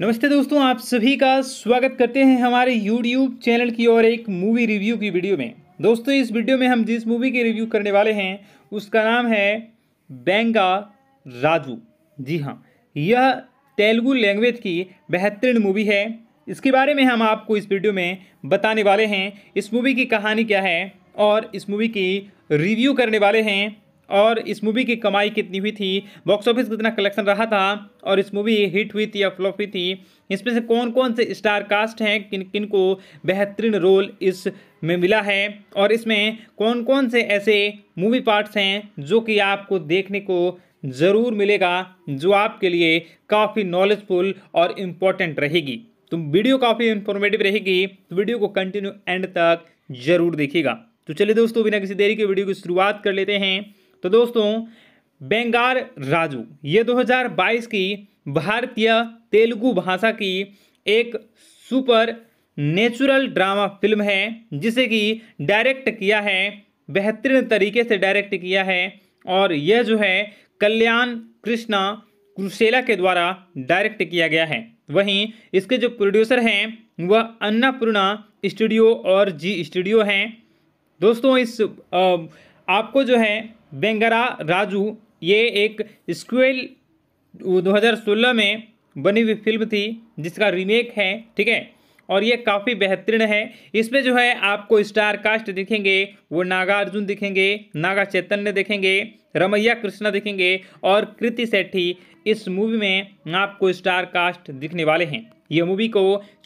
नमस्ते दोस्तों आप सभी का स्वागत करते हैं हमारे YouTube चैनल की और एक मूवी रिव्यू की वीडियो में दोस्तों इस वीडियो में हम जिस मूवी की रिव्यू करने वाले हैं उसका नाम है बैंगा राजू जी हाँ यह तेलुगु लैंग्वेज की बेहतरीन मूवी है इसके बारे में हम आपको इस वीडियो में बताने वाले हैं इस मूवी की कहानी क्या है और इस मूवी की रिव्यू करने वाले हैं और इस मूवी की कमाई कितनी हुई थी बॉक्स ऑफिस कितना कलेक्शन रहा था और इस मूवी हिट हुई थी या फ्लॉप हुई थी इसमें से कौन कौन से स्टार कास्ट हैं किन किन को बेहतरीन रोल इस में मिला है और इसमें कौन कौन से ऐसे मूवी पार्ट्स हैं जो कि आपको देखने को ज़रूर मिलेगा जो आपके लिए काफ़ी नॉलेजफुल और इम्पॉर्टेंट रहेगी तो वीडियो काफ़ी इन्फॉर्मेटिव रहेगी तो वीडियो को कंटिन्यू एंड तक ज़रूर देखिएगा तो चलिए दोस्तों बिना किसी देरी के वीडियो की शुरुआत कर लेते हैं तो दोस्तों बेंगार राजू ये 2022 की भारतीय तेलुगु भाषा की एक सुपर नेचुरल ड्रामा फिल्म है जिसे कि डायरेक्ट किया है बेहतरीन तरीके से डायरेक्ट किया है और यह जो है कल्याण कृष्णा क्रुशेला के द्वारा डायरेक्ट किया गया है वहीं इसके जो प्रोड्यूसर हैं वह अन्नापूर्णा स्टूडियो और जी स्टूडियो हैं दोस्तों इस आपको जो है बेंगरा राजू ये एक स्क्वेल 2016 में बनी हुई फिल्म थी जिसका रीमेक है ठीक है और ये काफ़ी बेहतरीन है इसमें जो है आपको स्टार कास्ट दिखेंगे वो नागार्जुन दिखेंगे नागा चैतन्य दिखेंगे रमैया कृष्णा दिखेंगे और कृति सेठी इस मूवी में आपको स्टार कास्ट दिखने वाले हैं ये मूवी को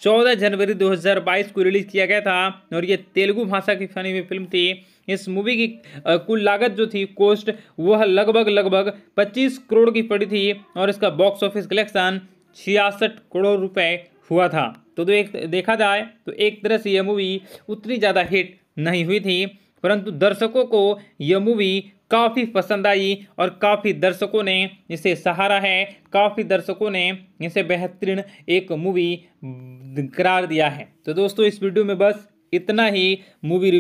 14 जनवरी 2022 को रिलीज़ किया गया था और ये तेलुगु भाषा की फनी हुई फिल्म थी इस मूवी की कुल लागत जो थी कोस्ट वह लगभग लगभग पच्चीस करोड़ की पड़ी थी और इसका बॉक्स ऑफिस कलेक्शन छियासठ करोड़ रुपए हुआ था तो, दो एक देखा जाए तो एक तरह से यह मूवी उतनी ज़्यादा हिट नहीं हुई थी परंतु दर्शकों को यह मूवी काफ़ी पसंद आई और काफ़ी दर्शकों ने इसे सहारा है काफ़ी दर्शकों ने इसे बेहतरीन एक मूवी करार दिया है तो दोस्तों इस वीडियो में बस इतना ही मूवी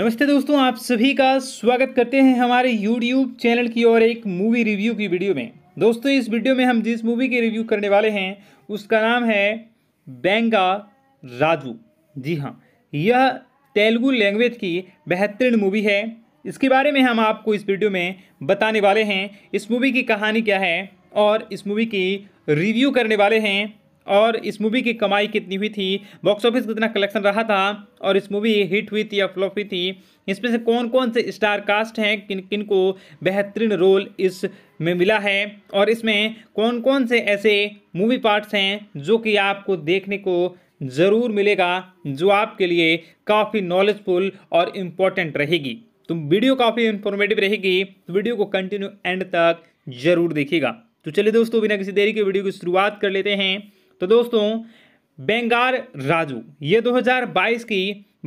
नमस्ते दोस्तों आप सभी का स्वागत करते हैं हमारे YouTube चैनल की और एक मूवी रिव्यू की वीडियो में दोस्तों इस वीडियो में हम जिस मूवी की रिव्यू करने वाले हैं उसका नाम है बैंगा राजू जी हाँ यह तेलुगु लैंग्वेज की बेहतरीन मूवी है इसके बारे में हम आपको इस वीडियो में बताने वाले हैं इस मूवी की कहानी क्या है और इस मूवी की रिव्यू करने वाले हैं और इस मूवी की कमाई कितनी हुई थी बॉक्स ऑफिस कितना कलेक्शन रहा था और इस मूवी हिट हुई थी या फ्लॉप हुई थी इसमें से कौन कौन से स्टार कास्ट हैं किन किन को बेहतरीन रोल इस में मिला है और इसमें कौन कौन से ऐसे मूवी पार्ट्स हैं जो कि आपको देखने को ज़रूर मिलेगा जो आपके लिए काफ़ी नॉलेजफुल और इम्पॉर्टेंट रहेगी तो वीडियो काफ़ी इन्फॉर्मेटिव रहेगी तो वीडियो को कंटिन्यू एंड तक ज़रूर देखिएगा तो चलिए दोस्तों बिना किसी देरी के वीडियो की शुरुआत कर लेते हैं तो दोस्तों बेंगार राजू ये 2022 की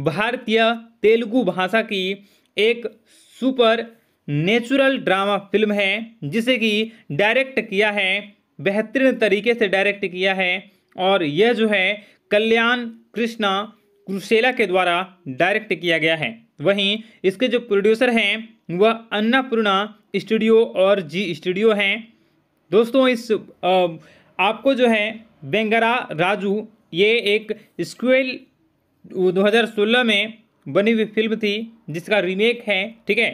भारतीय तेलुगु भाषा की एक सुपर नेचुरल ड्रामा फिल्म है जिसे कि डायरेक्ट किया है बेहतरीन तरीके से डायरेक्ट किया है और यह जो है कल्याण कृष्णा क्रुशेला के द्वारा डायरेक्ट किया गया है वहीं इसके जो प्रोड्यूसर हैं वह अन्नापूर्णा स्टूडियो और जी स्टूडियो हैं दोस्तों इस आपको जो है बेंगरा राजू ये एक स्क्वेल 2016 में बनी हुई फिल्म थी जिसका रीमेक है ठीक है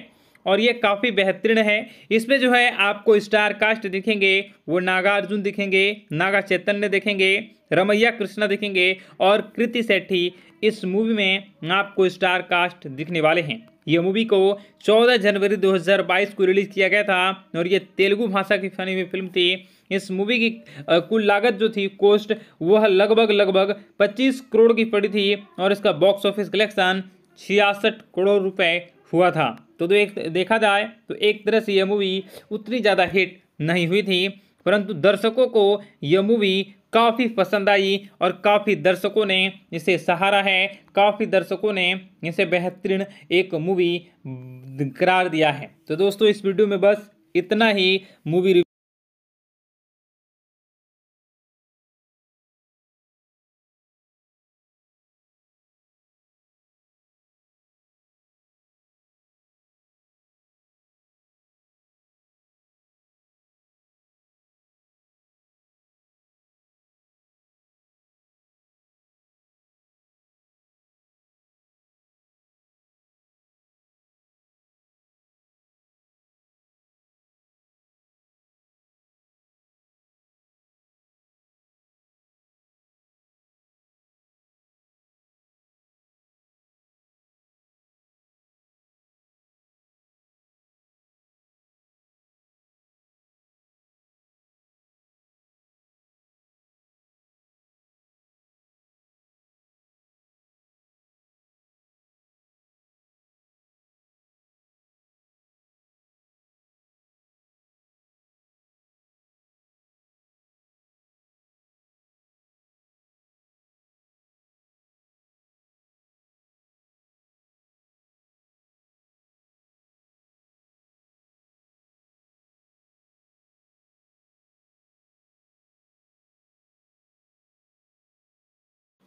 और ये काफ़ी बेहतरीन है इसमें जो है आपको स्टार कास्ट दिखेंगे वो नागार्जुन दिखेंगे नागा चैतन्य दिखेंगे रमैया कृष्णा दिखेंगे और कृति सेठी इस मूवी में आपको स्टार कास्ट दिखने वाले हैं ये मूवी को 14 जनवरी 2022 को रिलीज़ किया गया था और ये तेलुगु भाषा की फनी हुई फिल्म थी इस मूवी की कुल लागत जो थी कोस्ट वह लगभग लगभग पच्चीस करोड़ की पड़ी थी और इसका बॉक्स ऑफिस कलेक्शन छियासठ करोड़ रुपए हुआ था तो, तो एक देखा जाए तो एक तरह से यह मूवी उतनी ज़्यादा हिट नहीं हुई थी परंतु दर्शकों को यह मूवी काफ़ी पसंद आई और काफ़ी दर्शकों ने इसे सहारा है काफ़ी दर्शकों ने इसे बेहतरीन एक मूवी करार दिया है तो दोस्तों इस वीडियो में बस इतना ही मूवी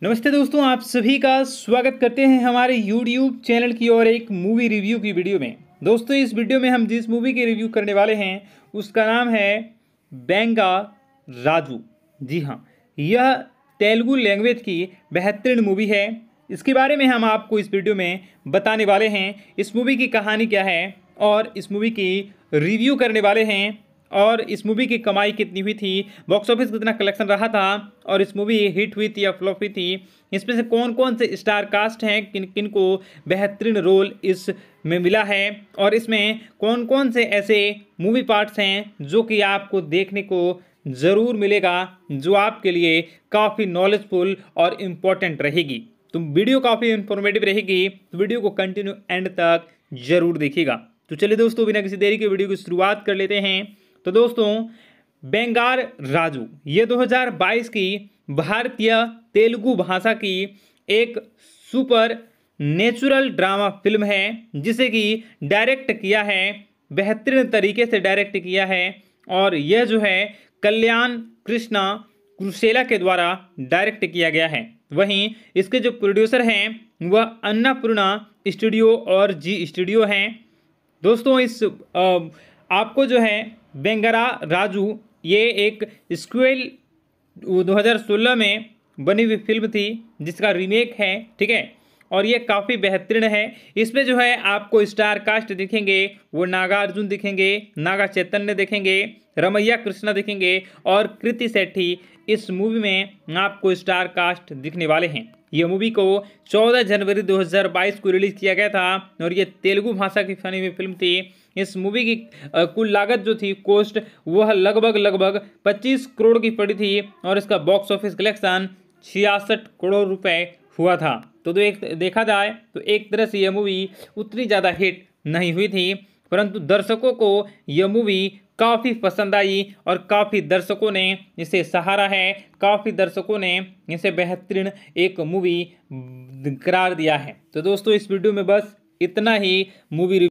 नमस्ते दोस्तों आप सभी का स्वागत करते हैं हमारे यूट्यूब चैनल की और एक मूवी रिव्यू की वीडियो में दोस्तों इस वीडियो में हम जिस मूवी की रिव्यू करने वाले हैं उसका नाम है बैंगा राजू जी हाँ यह तेलुगु लैंग्वेज की बेहतरीन मूवी है इसके बारे में हम आपको इस वीडियो में बताने वाले हैं इस मूवी की कहानी क्या है और इस मूवी की रिव्यू करने वाले हैं और इस मूवी की कमाई कितनी हुई थी बॉक्स ऑफिस कितना कलेक्शन रहा था और इस मूवी हिट हुई थी या फ्लॉप हुई थी इसमें से कौन कौन से स्टार कास्ट हैं किन किन को बेहतरीन रोल इस में मिला है और इसमें कौन कौन से ऐसे मूवी पार्ट्स हैं जो कि आपको देखने को ज़रूर मिलेगा जो आपके लिए काफ़ी नॉलेजफुल और इम्पॉर्टेंट रहेगी तो वीडियो काफ़ी इन्फॉर्मेटिव रहेगी तो वीडियो को कंटिन्यू एंड तक ज़रूर देखिएगा तो चलिए दोस्तों बिना किसी देरी के वीडियो की शुरुआत कर लेते हैं तो दोस्तों बेंगार राजू ये 2022 की भारतीय तेलुगु भाषा की एक सुपर नेचुरल ड्रामा फिल्म है जिसे कि डायरेक्ट किया है बेहतरीन तरीके से डायरेक्ट किया है और यह जो है कल्याण कृष्णा क्रुशेला के द्वारा डायरेक्ट किया गया है वहीं इसके जो प्रोड्यूसर हैं वह अन्नापूर्णा स्टूडियो और जी स्टूडियो हैं दोस्तों इस आ, आपको जो है बेंगरा राजू ये एक स्क्वेल 2016 में बनी हुई फिल्म थी जिसका रीमेक है ठीक है और ये काफ़ी बेहतरीन है इसमें जो है आपको स्टार कास्ट दिखेंगे वो नागार्जुन दिखेंगे नागा चैतन्य दिखेंगे रमैया कृष्णा दिखेंगे और कृति सेठी इस मूवी में आपको स्टार कास्ट दिखने वाले हैं यह मूवी को 14 जनवरी 2022 को रिलीज़ किया गया था और ये तेलुगु भाषा की फनी हुई फिल्म थी इस मूवी की कुल लागत जो थी कोस्ट वह लगभग लगभग 25 करोड़ की पड़ी थी और इसका बॉक्स ऑफिस कलेक्शन छियासठ करोड़ रुपए हुआ था तो, एक देखा जाए तो एक तरह से यह मूवी उतनी ज़्यादा हिट नहीं हुई थी परंतु दर्शकों को यह मूवी काफ़ी पसंद आई और काफ़ी दर्शकों ने इसे सहारा है काफ़ी दर्शकों ने इसे बेहतरीन एक मूवी करार दिया है तो दोस्तों इस वीडियो में बस इतना ही मूवी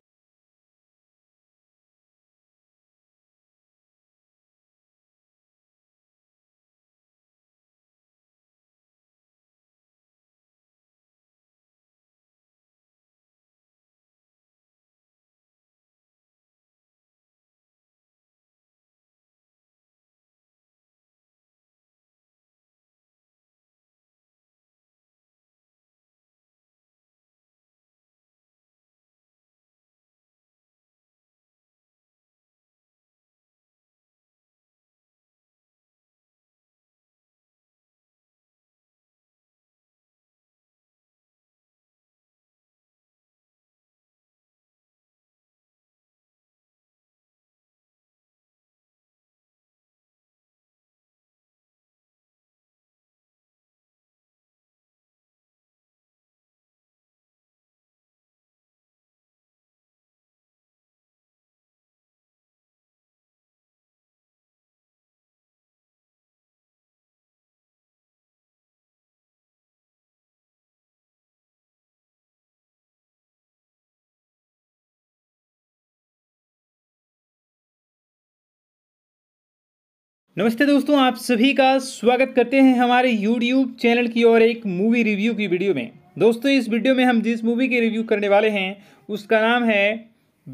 नमस्ते दोस्तों आप सभी का स्वागत करते हैं हमारे YouTube चैनल की और एक मूवी रिव्यू की वीडियो में दोस्तों इस वीडियो में हम जिस मूवी की रिव्यू करने वाले हैं उसका नाम है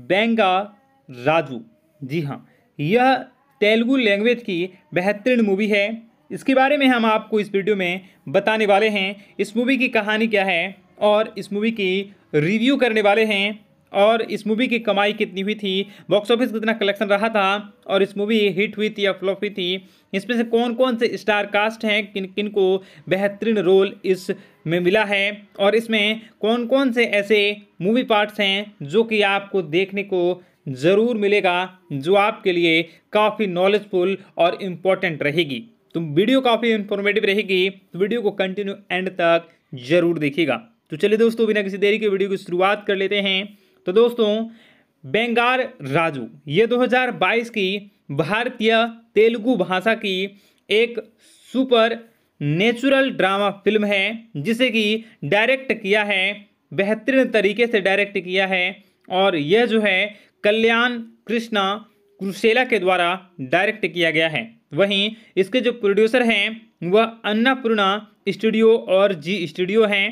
बैंगा राजू जी हाँ यह तेलुगु लैंग्वेज की बेहतरीन मूवी है इसके बारे में हम आपको इस वीडियो में बताने वाले हैं इस मूवी की कहानी क्या है और इस मूवी की रिव्यू करने वाले हैं और इस मूवी की कमाई कितनी हुई थी बॉक्स ऑफिस कितना कलेक्शन रहा था और इस मूवी हिट हुई थी या फ्लॉप हुई थी इसमें से कौन कौन से स्टार कास्ट हैं किन किन को बेहतरीन रोल इस में मिला है और इसमें कौन कौन से ऐसे मूवी पार्ट्स हैं जो कि आपको देखने को ज़रूर मिलेगा जो आपके लिए काफ़ी नॉलेजफुल और इम्पॉर्टेंट रहेगी तो वीडियो काफ़ी इन्फॉर्मेटिव रहेगी तो वीडियो को कंटिन्यू एंड तक ज़रूर देखिएगा तो चलिए दोस्तों बिना किसी देरी के वीडियो की शुरुआत कर लेते हैं तो दोस्तों बेंगार राजू ये 2022 की भारतीय तेलुगु भाषा की एक सुपर नेचुरल ड्रामा फिल्म है जिसे कि डायरेक्ट किया है बेहतरीन तरीके से डायरेक्ट किया है और यह जो है कल्याण कृष्णा क्रुशेला के द्वारा डायरेक्ट किया गया है वहीं इसके जो प्रोड्यूसर हैं वह अन्नापूर्णा स्टूडियो और जी स्टूडियो हैं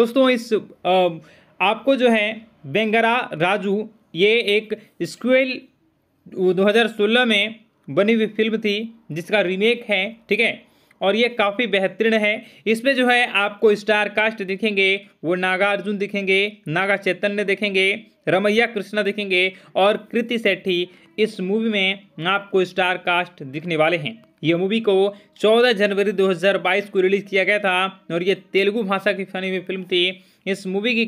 दोस्तों इस आपको जो है बेंगरा राजू ये एक स्क्वेल 2016 में बनी हुई फिल्म थी जिसका रीमेक है ठीक है और ये काफ़ी बेहतरीन है इसमें जो है आपको स्टार कास्ट दिखेंगे वो नागार्जुन दिखेंगे नागा चैतन्य दिखेंगे रमैया कृष्णा दिखेंगे और कृति सेठी इस मूवी में आपको स्टार कास्ट दिखने वाले हैं ये मूवी को 14 जनवरी 2022 को रिलीज़ किया गया था और ये तेलुगु भाषा की फनी हुई फिल्म थी इस मूवी की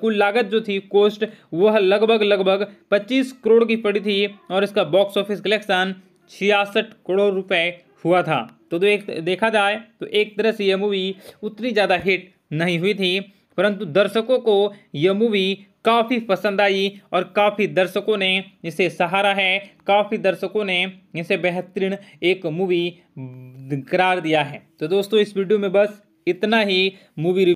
कुल लागत जो थी कोस्ट वह लगभग लगभग पच्चीस करोड़ की पड़ी थी और इसका बॉक्स ऑफिस कलेक्शन छियासठ करोड़ रुपए हुआ था तो, तो एक देखा जाए तो एक तरह से यह मूवी उतनी ज़्यादा हिट नहीं हुई थी परंतु दर्शकों को यह मूवी काफ़ी पसंद आई और काफ़ी दर्शकों ने इसे सहारा है काफ़ी दर्शकों ने इसे बेहतरीन एक मूवी करार दिया है तो दोस्तों इस वीडियो में बस इतना ही मूवी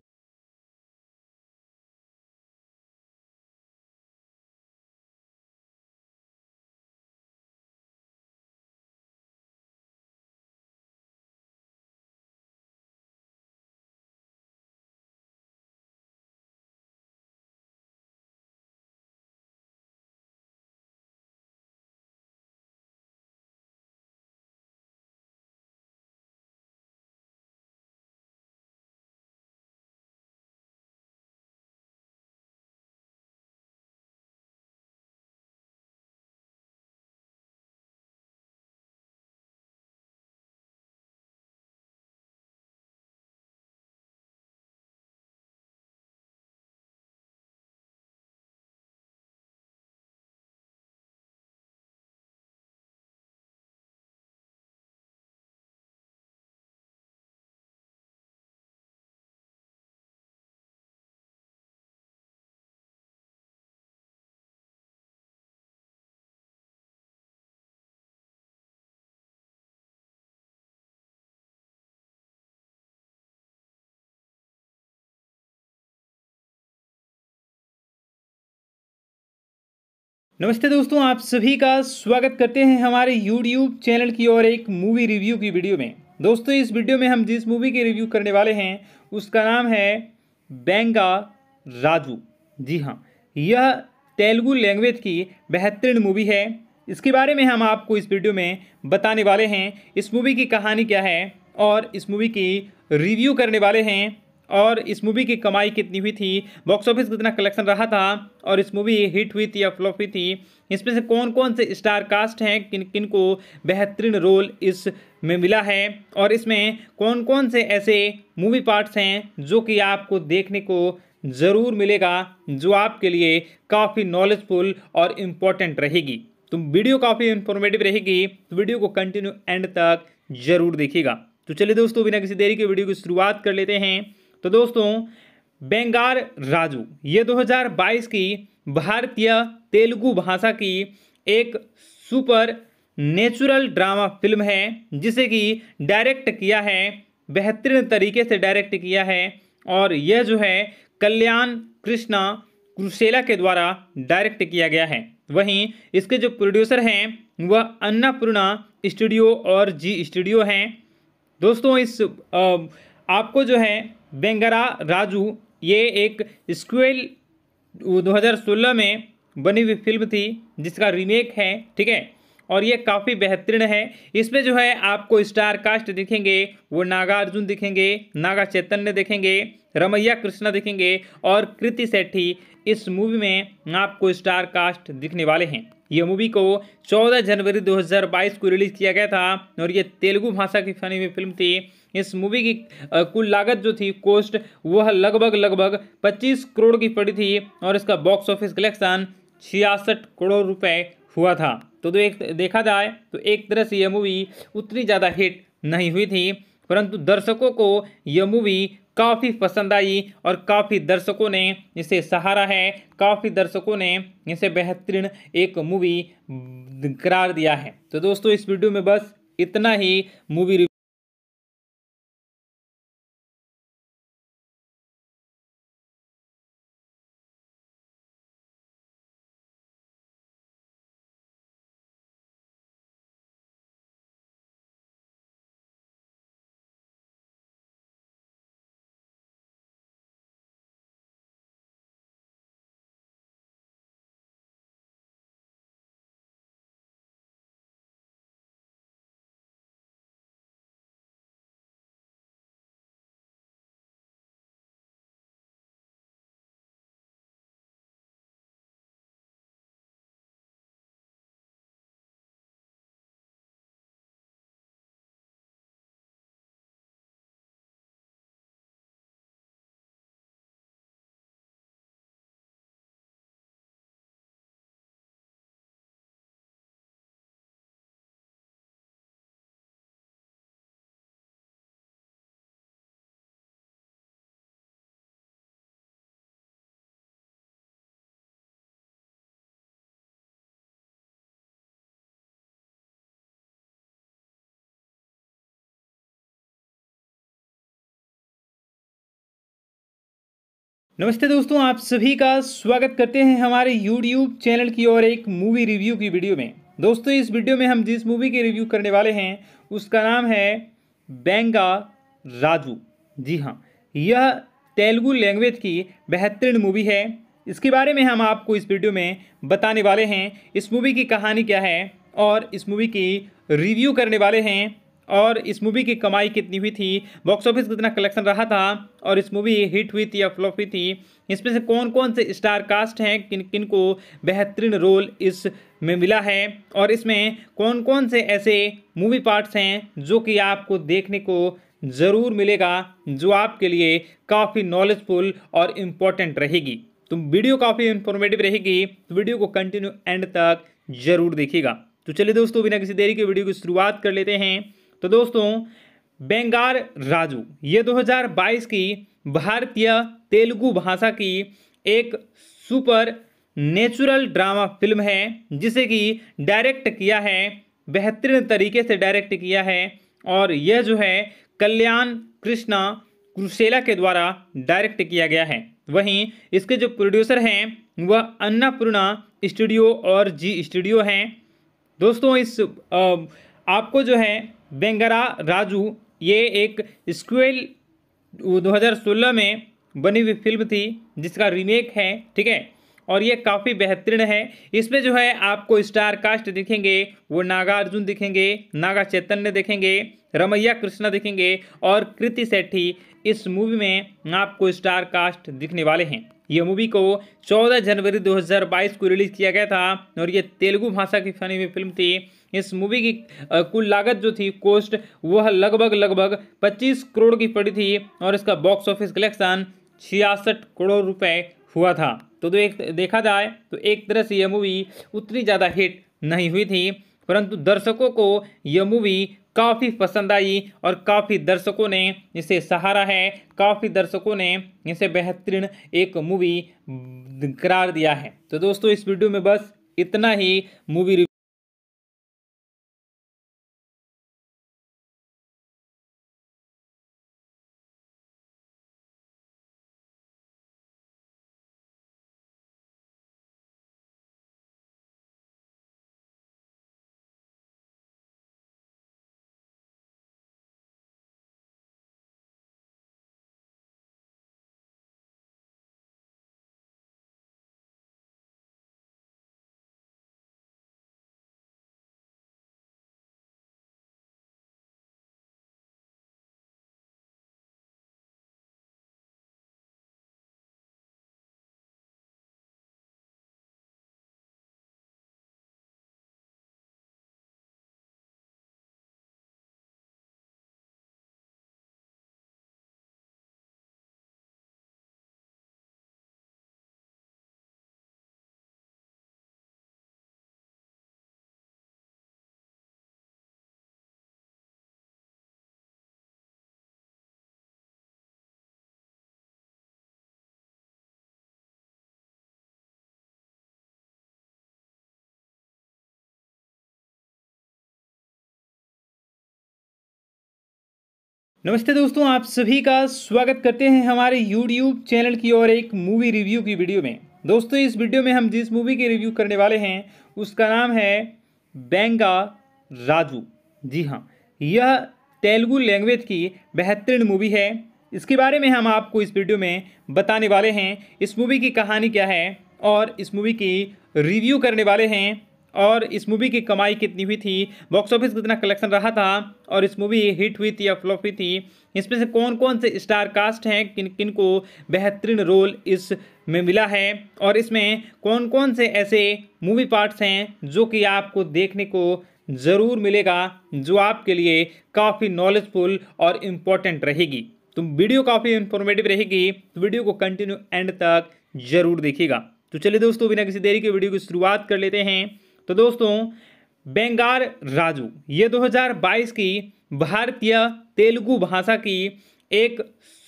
नमस्ते दोस्तों आप सभी का स्वागत करते हैं हमारे YouTube चैनल की और एक मूवी रिव्यू की वीडियो में दोस्तों इस वीडियो में हम जिस मूवी की रिव्यू करने वाले हैं उसका नाम है बैंगा राजू जी हाँ यह तेलुगु लैंग्वेज की बेहतरीन मूवी है इसके बारे में हम आपको इस वीडियो में बताने वाले हैं इस मूवी की कहानी क्या है और इस मूवी की रिव्यू करने वाले हैं और इस मूवी की कमाई कितनी हुई थी बॉक्स ऑफिस कितना कलेक्शन रहा था और इस मूवी हिट हुई थी या फ्लॉप हुई थी इसमें से कौन कौन से स्टार कास्ट हैं किन किन को बेहतरीन रोल इस में मिला है और इसमें कौन कौन से ऐसे मूवी पार्ट्स हैं जो कि आपको देखने को ज़रूर मिलेगा जो आपके लिए काफ़ी नॉलेजफुल और इम्पॉर्टेंट रहेगी तो वीडियो काफ़ी इन्फॉर्मेटिव रहेगी तो वीडियो को कंटिन्यू एंड तक ज़रूर देखिएगा तो चलिए दोस्तों बिना किसी देरी के वीडियो की शुरुआत कर लेते हैं तो दोस्तों बेंगार राजू ये 2022 की भारतीय तेलुगु भाषा की एक सुपर नेचुरल ड्रामा फिल्म है जिसे कि डायरेक्ट किया है बेहतरीन तरीके से डायरेक्ट किया है और यह जो है कल्याण कृष्णा क्रुशेला के द्वारा डायरेक्ट किया गया है वहीं इसके जो प्रोड्यूसर हैं वह अन्नापूर्णा स्टूडियो और जी स्टूडियो हैं दोस्तों इस आपको जो है बेंगरा राजू ये एक स्क्वेल 2016 में बनी हुई फिल्म थी जिसका रीमेक है ठीक है और ये काफ़ी बेहतरीन है इसमें जो है आपको स्टार कास्ट दिखेंगे वो नागार्जुन दिखेंगे नागा चैतन्य दिखेंगे रमैया कृष्णा दिखेंगे और कृति सेठी इस मूवी में आपको स्टार कास्ट दिखने वाले हैं ये मूवी को 14 जनवरी 2022 को रिलीज़ किया गया था और ये तेलुगु भाषा की फनी हुई फिल्म थी इस मूवी की कुल लागत जो थी कोस्ट वह लगभग लगभग पच्चीस करोड़ की पड़ी थी और इसका बॉक्स ऑफिस कलेक्शन छियासठ करोड़ रुपए हुआ था तो, तो एक देखा जाए तो एक तरह से यह मूवी उतनी ज़्यादा हिट नहीं हुई थी परंतु दर्शकों को यह मूवी काफ़ी पसंद आई और काफ़ी दर्शकों ने इसे सहारा है काफ़ी दर्शकों ने इसे बेहतरीन एक मूवी करार दिया है तो दोस्तों इस वीडियो में बस इतना ही मूवी नमस्ते दोस्तों आप सभी का स्वागत करते हैं हमारे YouTube चैनल की और एक मूवी रिव्यू की वीडियो में दोस्तों इस वीडियो में हम जिस मूवी की रिव्यू करने वाले हैं उसका नाम है बैंगा राजू जी हाँ यह तेलुगु लैंग्वेज की बेहतरीन मूवी है इसके बारे में हम आपको इस वीडियो में बताने वाले हैं इस मूवी की कहानी क्या है और इस मूवी की रिव्यू करने वाले हैं और इस मूवी की कमाई कितनी हुई थी बॉक्स ऑफिस कितना कलेक्शन रहा था और इस मूवी हिट हुई थी या फ्लॉप हुई थी इसमें से कौन कौन से स्टार कास्ट हैं किन किन को बेहतरीन रोल इस में मिला है और इसमें कौन कौन से ऐसे मूवी पार्ट्स हैं जो कि आपको देखने को ज़रूर मिलेगा जो आपके लिए काफ़ी नॉलेजफुल और इम्पॉर्टेंट रहेगी तो वीडियो काफ़ी इन्फॉर्मेटिव रहेगी तो वीडियो को कंटिन्यू एंड तक ज़रूर देखिएगा तो चलिए दोस्तों बिना किसी देरी के वीडियो की शुरुआत कर लेते हैं तो दोस्तों बेंगार राजू ये 2022 की भारतीय तेलुगु भाषा की एक सुपर नेचुरल ड्रामा फिल्म है जिसे कि डायरेक्ट किया है बेहतरीन तरीके से डायरेक्ट किया है और यह जो है कल्याण कृष्णा क्रुशेला के द्वारा डायरेक्ट किया गया है वहीं इसके जो प्रोड्यूसर हैं वह अन्नापूर्णा स्टूडियो और जी स्टूडियो हैं दोस्तों इस आपको जो है बेंगरा राजू ये एक स्क्वेल 2016 में बनी हुई फिल्म थी जिसका रीमेक है ठीक है और ये काफ़ी बेहतरीन है इसमें जो है आपको स्टार कास्ट दिखेंगे वो नागार्जुन दिखेंगे नागा चैतन्य दिखेंगे रमैया कृष्णा दिखेंगे और कृति सेठी इस मूवी में आपको स्टार कास्ट दिखने वाले हैं यह मूवी को 14 जनवरी 2022 को रिलीज़ किया गया था और ये तेलुगु भाषा की फनी हुई फिल्म थी इस मूवी की कुल लागत जो थी कोस्ट वह लगभग लगभग पच्चीस करोड़ की पड़ी थी और इसका बॉक्स ऑफिस कलेक्शन छियासठ करोड़ रुपए हुआ था तो एक देखा जाए तो एक तरह से यह मूवी उतनी ज़्यादा हिट नहीं हुई थी परंतु दर्शकों को यह मूवी काफ़ी पसंद आई और काफ़ी दर्शकों ने इसे सहारा है काफ़ी दर्शकों ने इसे बेहतरीन एक मूवी करार दिया है तो दोस्तों इस वीडियो में बस इतना ही मूवी नमस्ते दोस्तों आप सभी का स्वागत करते हैं हमारे YouTube चैनल की और एक मूवी रिव्यू की वीडियो में दोस्तों इस वीडियो में हम जिस मूवी की रिव्यू करने वाले हैं उसका नाम है बैंगा राजू जी हाँ यह तेलुगु लैंग्वेज की बेहतरीन मूवी है इसके बारे में हम आपको इस वीडियो में बताने वाले हैं इस मूवी की कहानी क्या है और इस मूवी की रिव्यू करने वाले हैं और इस मूवी की कमाई कितनी हुई थी बॉक्स ऑफिस कितना कलेक्शन रहा था और इस मूवी हिट हुई थी या फ्लॉप हुई थी इसमें से कौन कौन से स्टार कास्ट हैं किन किन को बेहतरीन रोल इस में मिला है और इसमें कौन कौन से ऐसे मूवी पार्ट्स हैं जो कि आपको देखने को ज़रूर मिलेगा जो आपके लिए काफ़ी नॉलेजफुल और इम्पॉर्टेंट रहेगी तो वीडियो काफ़ी इन्फॉर्मेटिव रहेगी तो वीडियो को कंटिन्यू एंड तक ज़रूर देखिएगा तो चलिए दोस्तों बिना किसी देरी के वीडियो की शुरुआत कर लेते हैं तो दोस्तों बेंगार राजू ये 2022 की भारतीय तेलुगु भाषा की एक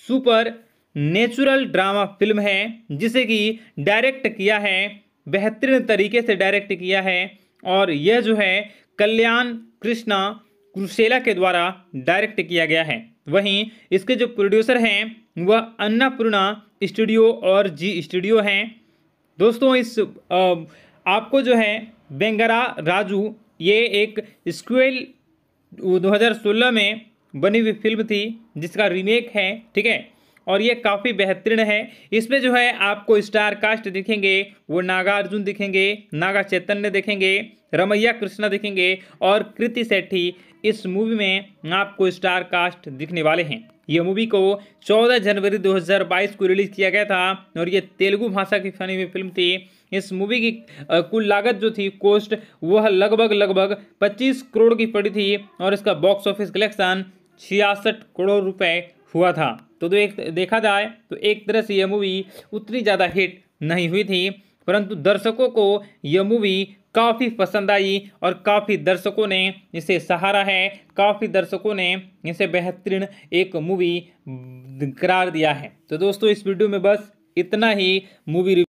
सुपर नेचुरल ड्रामा फिल्म है जिसे कि डायरेक्ट किया है बेहतरीन तरीके से डायरेक्ट किया है और यह जो है कल्याण कृष्णा क्रुशेला के द्वारा डायरेक्ट किया गया है वहीं इसके जो प्रोड्यूसर हैं वह अन्नापूर्णा स्टूडियो और जी स्टूडियो हैं दोस्तों इस आपको जो है बेंगरा राजू ये एक स्क्वेल 2016 में बनी हुई फिल्म थी जिसका रीमेक है ठीक है और ये काफ़ी बेहतरीन है इसमें जो है आपको स्टार कास्ट दिखेंगे वो नागार्जुन दिखेंगे नागा चैतन्य दिखेंगे रमैया कृष्णा दिखेंगे और कृति सेठी इस मूवी में आपको स्टार कास्ट दिखने वाले हैं ये मूवी को 14 जनवरी 2022 को रिलीज़ किया गया था और ये तेलुगु भाषा की फनी हुई फिल्म थी इस मूवी की कुल लागत जो थी कोस्ट वह लगभग लगभग पच्चीस करोड़ की पड़ी थी और इसका बॉक्स ऑफिस कलेक्शन छियासठ करोड़ रुपए हुआ था तो देख देखा जाए तो एक तरह से यह मूवी उतनी ज़्यादा हिट नहीं हुई थी परंतु दर्शकों को यह मूवी काफ़ी पसंद आई और काफ़ी दर्शकों ने इसे सहारा है काफ़ी दर्शकों ने इसे बेहतरीन एक मूवी करार दिया है तो दोस्तों इस वीडियो में बस इतना ही मूवी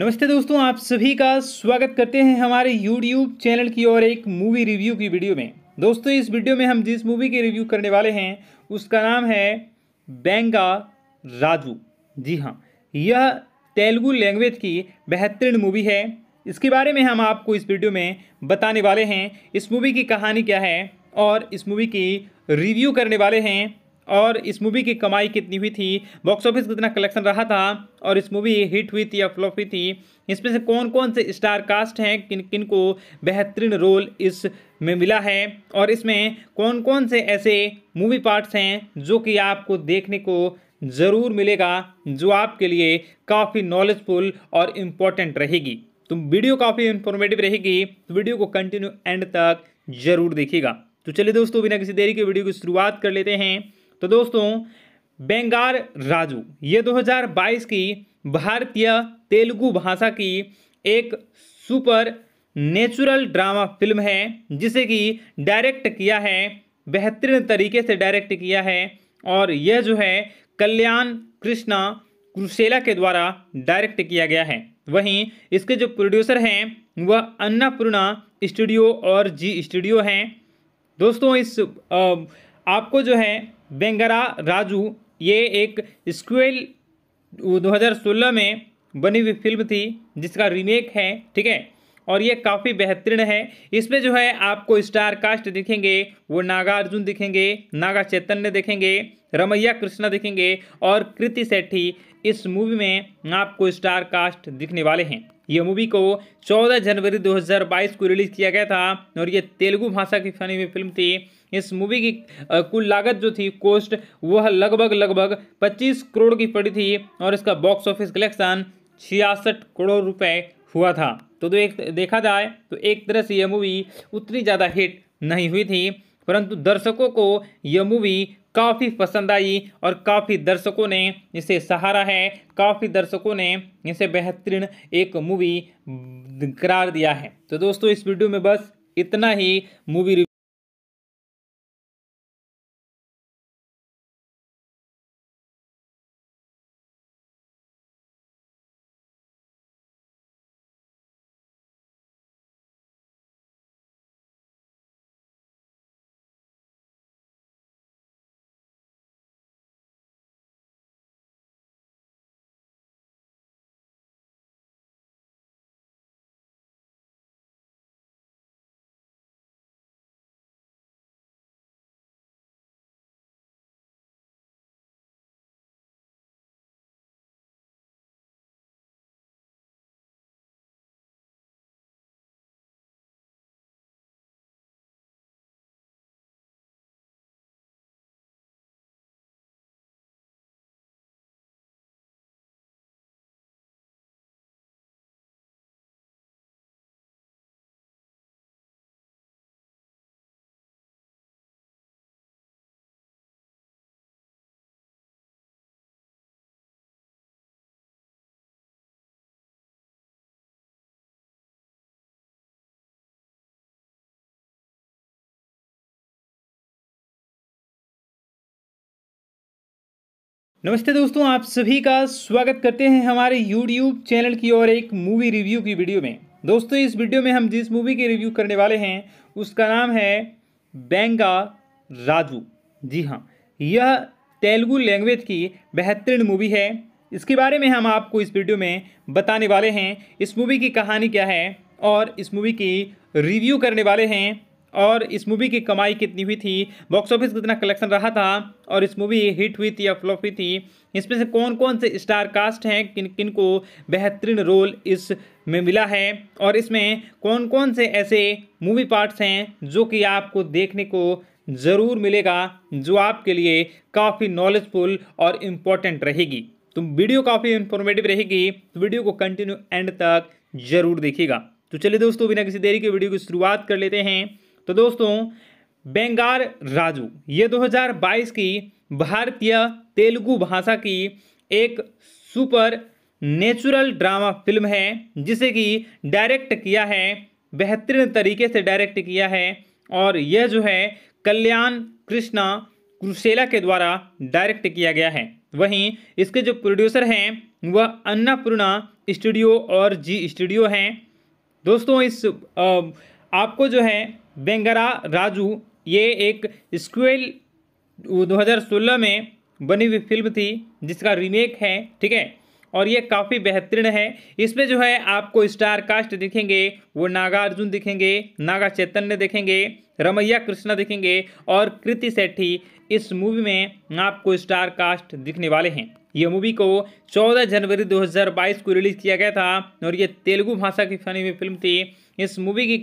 नमस्ते दोस्तों आप सभी का स्वागत करते हैं हमारे YouTube चैनल की और एक मूवी रिव्यू की वीडियो में दोस्तों इस वीडियो में हम जिस मूवी की रिव्यू करने वाले हैं उसका नाम है बैंगा राजू जी हाँ यह तेलुगु लैंग्वेज की बेहतरीन मूवी है इसके बारे में हम आपको इस वीडियो में बताने वाले हैं इस मूवी की कहानी क्या है और इस मूवी की रिव्यू करने वाले हैं और इस मूवी की कमाई कितनी हुई थी बॉक्स ऑफिस कितना कलेक्शन रहा था और इस मूवी हिट हुई थी या फ्लॉप हुई थी इसमें से कौन कौन से स्टार कास्ट हैं किन किन को बेहतरीन रोल इस में मिला है और इसमें कौन कौन से ऐसे मूवी पार्ट्स हैं जो कि आपको देखने को ज़रूर मिलेगा जो आपके लिए काफ़ी नॉलेजफुल और इम्पॉर्टेंट रहेगी तो वीडियो काफ़ी इन्फॉर्मेटिव रहेगी तो वीडियो को कंटिन्यू एंड तक ज़रूर देखिएगा तो चलिए दोस्तों बिना किसी देरी के वीडियो की शुरुआत कर लेते हैं तो दोस्तों बेंगार राजू ये 2022 की भारतीय तेलुगु भाषा की एक सुपर नेचुरल ड्रामा फिल्म है जिसे कि डायरेक्ट किया है बेहतरीन तरीके से डायरेक्ट किया है और यह जो है कल्याण कृष्णा क्रुशेला के द्वारा डायरेक्ट किया गया है वहीं इसके जो प्रोड्यूसर हैं वह अन्नापूर्णा स्टूडियो और जी स्टूडियो हैं दोस्तों इस आ, आपको जो है बेंगरा राजू ये एक स्क्वेल 2016 में बनी हुई फिल्म थी जिसका रीमेक है ठीक है और ये काफ़ी बेहतरीन है इसमें जो है आपको स्टार कास्ट दिखेंगे वो नागार्जुन दिखेंगे नागा चैतन्य दिखेंगे रमैया कृष्णा दिखेंगे और कृति सेठी इस मूवी में आपको स्टार कास्ट दिखने वाले हैं ये मूवी को 14 जनवरी 2022 को रिलीज़ किया गया था और ये तेलुगु भाषा की फनी हुई फिल्म थी इस मूवी की कुल लागत जो थी कोस्ट वह लगभग लगभग पच्चीस करोड़ की पड़ी थी और इसका बॉक्स ऑफिस कलेक्शन छियासठ करोड़ रुपए हुआ था तो, तो एक देखा जाए तो एक तरह से यह मूवी उतनी ज़्यादा हिट नहीं हुई थी परंतु दर्शकों को यह मूवी काफ़ी पसंद आई और काफ़ी दर्शकों ने इसे सहारा है काफ़ी दर्शकों ने इसे बेहतरीन एक मूवी करार दिया है तो दोस्तों इस वीडियो में बस इतना ही मूवी नमस्ते दोस्तों आप सभी का स्वागत करते हैं हमारे यूट्यूब चैनल की और एक मूवी रिव्यू की वीडियो में दोस्तों इस वीडियो में हम जिस मूवी की रिव्यू करने वाले हैं उसका नाम है बैंगा राजू जी हाँ यह तेलुगु लैंग्वेज की बेहतरीन मूवी है इसके बारे में हम आपको इस वीडियो में बताने वाले हैं इस मूवी की कहानी क्या है और इस मूवी की रिव्यू करने वाले हैं और इस मूवी की कमाई कितनी हुई थी बॉक्स ऑफिस कितना कलेक्शन रहा था और इस मूवी हिट हुई थी या फ्लॉप हुई थी इसमें से कौन कौन से स्टार कास्ट हैं किन किन को बेहतरीन रोल इस में मिला है और इसमें कौन कौन से ऐसे मूवी पार्ट्स हैं जो कि आपको देखने को ज़रूर मिलेगा जो आपके लिए काफ़ी नॉलेजफुल और इम्पॉर्टेंट रहेगी तो वीडियो काफ़ी इन्फॉर्मेटिव रहेगी तो वीडियो को कंटिन्यू एंड तक ज़रूर देखिएगा तो चलिए दोस्तों बिना किसी देरी के वीडियो की शुरुआत कर लेते हैं तो दोस्तों बेंगार राजू ये 2022 की भारतीय तेलुगु भाषा की एक सुपर नेचुरल ड्रामा फिल्म है जिसे कि डायरेक्ट किया है बेहतरीन तरीके से डायरेक्ट किया है और यह जो है कल्याण कृष्णा क्रुशेला के द्वारा डायरेक्ट किया गया है वहीं इसके जो प्रोड्यूसर हैं वह अन्नापूर्णा स्टूडियो और जी स्टूडियो हैं दोस्तों इस आपको जो है बेंगरा राजू ये एक स्क्वेल 2016 में बनी हुई फिल्म थी जिसका रीमेक है ठीक है और ये काफ़ी बेहतरीन है इसमें जो है आपको स्टार कास्ट दिखेंगे वो नागार्जुन दिखेंगे नागा चैतन्य दिखेंगे रमैया कृष्णा दिखेंगे और कृति सेठी इस मूवी में आपको स्टार कास्ट दिखने वाले हैं यह मूवी को 14 जनवरी 2022 को रिलीज़ किया गया था और ये तेलुगु भाषा की फनी हुई फिल्म थी इस मूवी की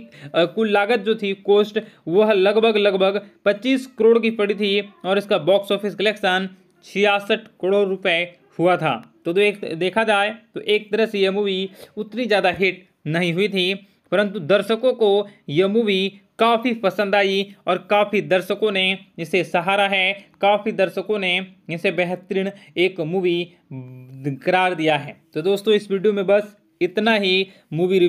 कुल लागत जो थी कोस्ट वह लगभग लगभग पच्चीस करोड़ की पड़ी थी और इसका बॉक्स ऑफिस कलेक्शन छियासठ करोड़ रुपए हुआ था तो देख देखा जाए तो एक तरह से यह मूवी उतनी ज़्यादा हिट नहीं हुई थी परंतु दर्शकों को यह मूवी काफ़ी पसंद आई और काफ़ी दर्शकों ने इसे सहारा है काफ़ी दर्शकों ने इसे बेहतरीन एक मूवी करार दिया है तो दोस्तों इस वीडियो में बस इतना ही मूवी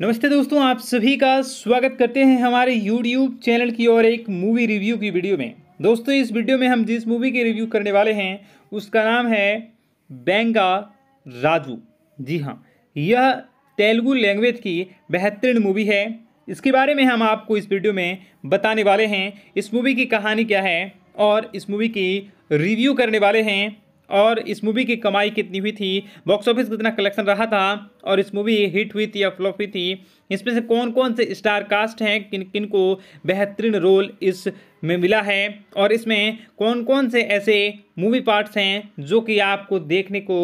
नमस्ते दोस्तों आप सभी का स्वागत करते हैं हमारे YouTube चैनल की और एक मूवी रिव्यू की वीडियो में दोस्तों इस वीडियो में हम जिस मूवी की रिव्यू करने वाले हैं उसका नाम है बैंगा राजू जी हाँ यह तेलुगु लैंग्वेज की बेहतरीन मूवी है इसके बारे में हम आपको इस वीडियो में बताने वाले हैं इस मूवी की कहानी क्या है और इस मूवी की रिव्यू करने वाले हैं और इस मूवी की कमाई कितनी हुई थी बॉक्स ऑफिस कितना कलेक्शन रहा था और इस मूवी हिट हुई थी या फ्लॉप हुई थी इसमें से कौन कौन से स्टार कास्ट हैं किन किन को बेहतरीन रोल इस में मिला है और इसमें कौन कौन से ऐसे मूवी पार्ट्स हैं जो कि आपको देखने को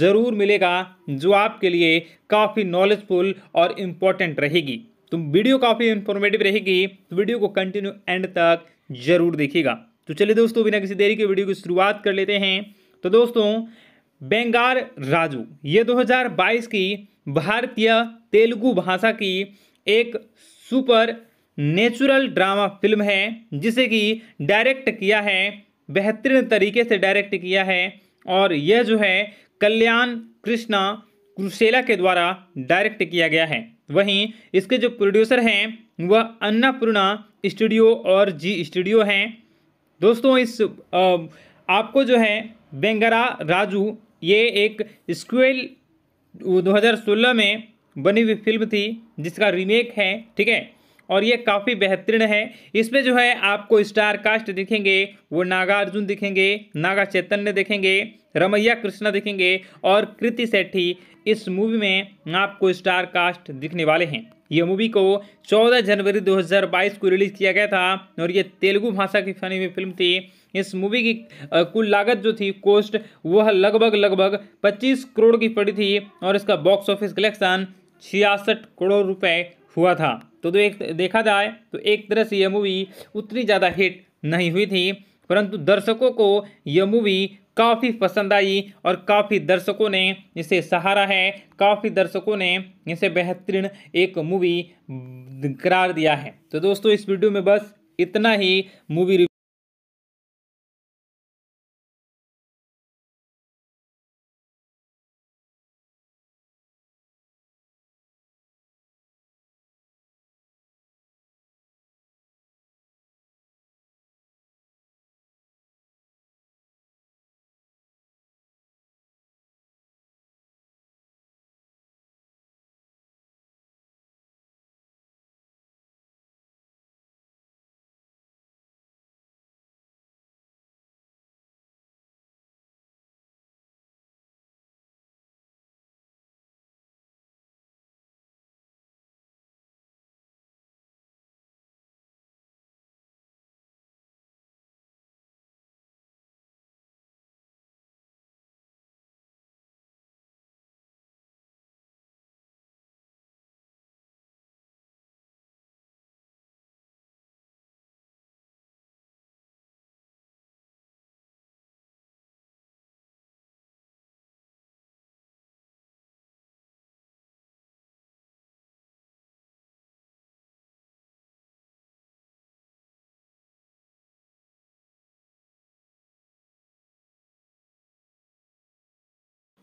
ज़रूर मिलेगा जो आपके लिए काफ़ी नॉलेजफुल और इम्पॉर्टेंट रहेगी तो वीडियो काफ़ी इन्फॉर्मेटिव रहेगी तो वीडियो को कंटिन्यू एंड तक ज़रूर देखिएगा तो चलिए दोस्तों बिना किसी देरी के वीडियो की शुरुआत कर लेते हैं तो दोस्तों बेंगार राजू ये 2022 की भारतीय तेलुगु भाषा की एक सुपर नेचुरल ड्रामा फिल्म है जिसे कि डायरेक्ट किया है बेहतरीन तरीके से डायरेक्ट किया है और यह जो है कल्याण कृष्णा क्रुशेला के द्वारा डायरेक्ट किया गया है वहीं इसके जो प्रोड्यूसर हैं वह अन्नापूर्णा स्टूडियो और जी स्टूडियो हैं दोस्तों इस आपको जो है बेंगरा राजू ये एक स्क्वेल 2016 में बनी हुई फिल्म थी जिसका रीमेक है ठीक है और ये काफ़ी बेहतरीन है इसमें जो है आपको स्टार कास्ट दिखेंगे वो नागार्जुन दिखेंगे नागा चैतन्य दिखेंगे रमैया कृष्णा दिखेंगे और कृति सेठी इस मूवी में आपको स्टार कास्ट दिखने वाले हैं ये मूवी को 14 जनवरी 2022 को रिलीज़ किया गया था और ये तेलुगु भाषा की फनी हुई फिल्म थी इस मूवी की कुल लागत जो थी कोस्ट वह लगभग लगभग पच्चीस करोड़ की पड़ी थी और इसका बॉक्स ऑफिस कलेक्शन छियासठ करोड़ रुपए हुआ था तो, तो एक देखा जाए तो एक तरह से यह मूवी उतनी ज़्यादा हिट नहीं हुई थी परंतु दर्शकों को यह मूवी काफ़ी पसंद आई और काफ़ी दर्शकों ने इसे सहारा है काफ़ी दर्शकों ने इसे बेहतरीन एक मूवी करार दिया है तो दोस्तों इस वीडियो में बस इतना ही मूवी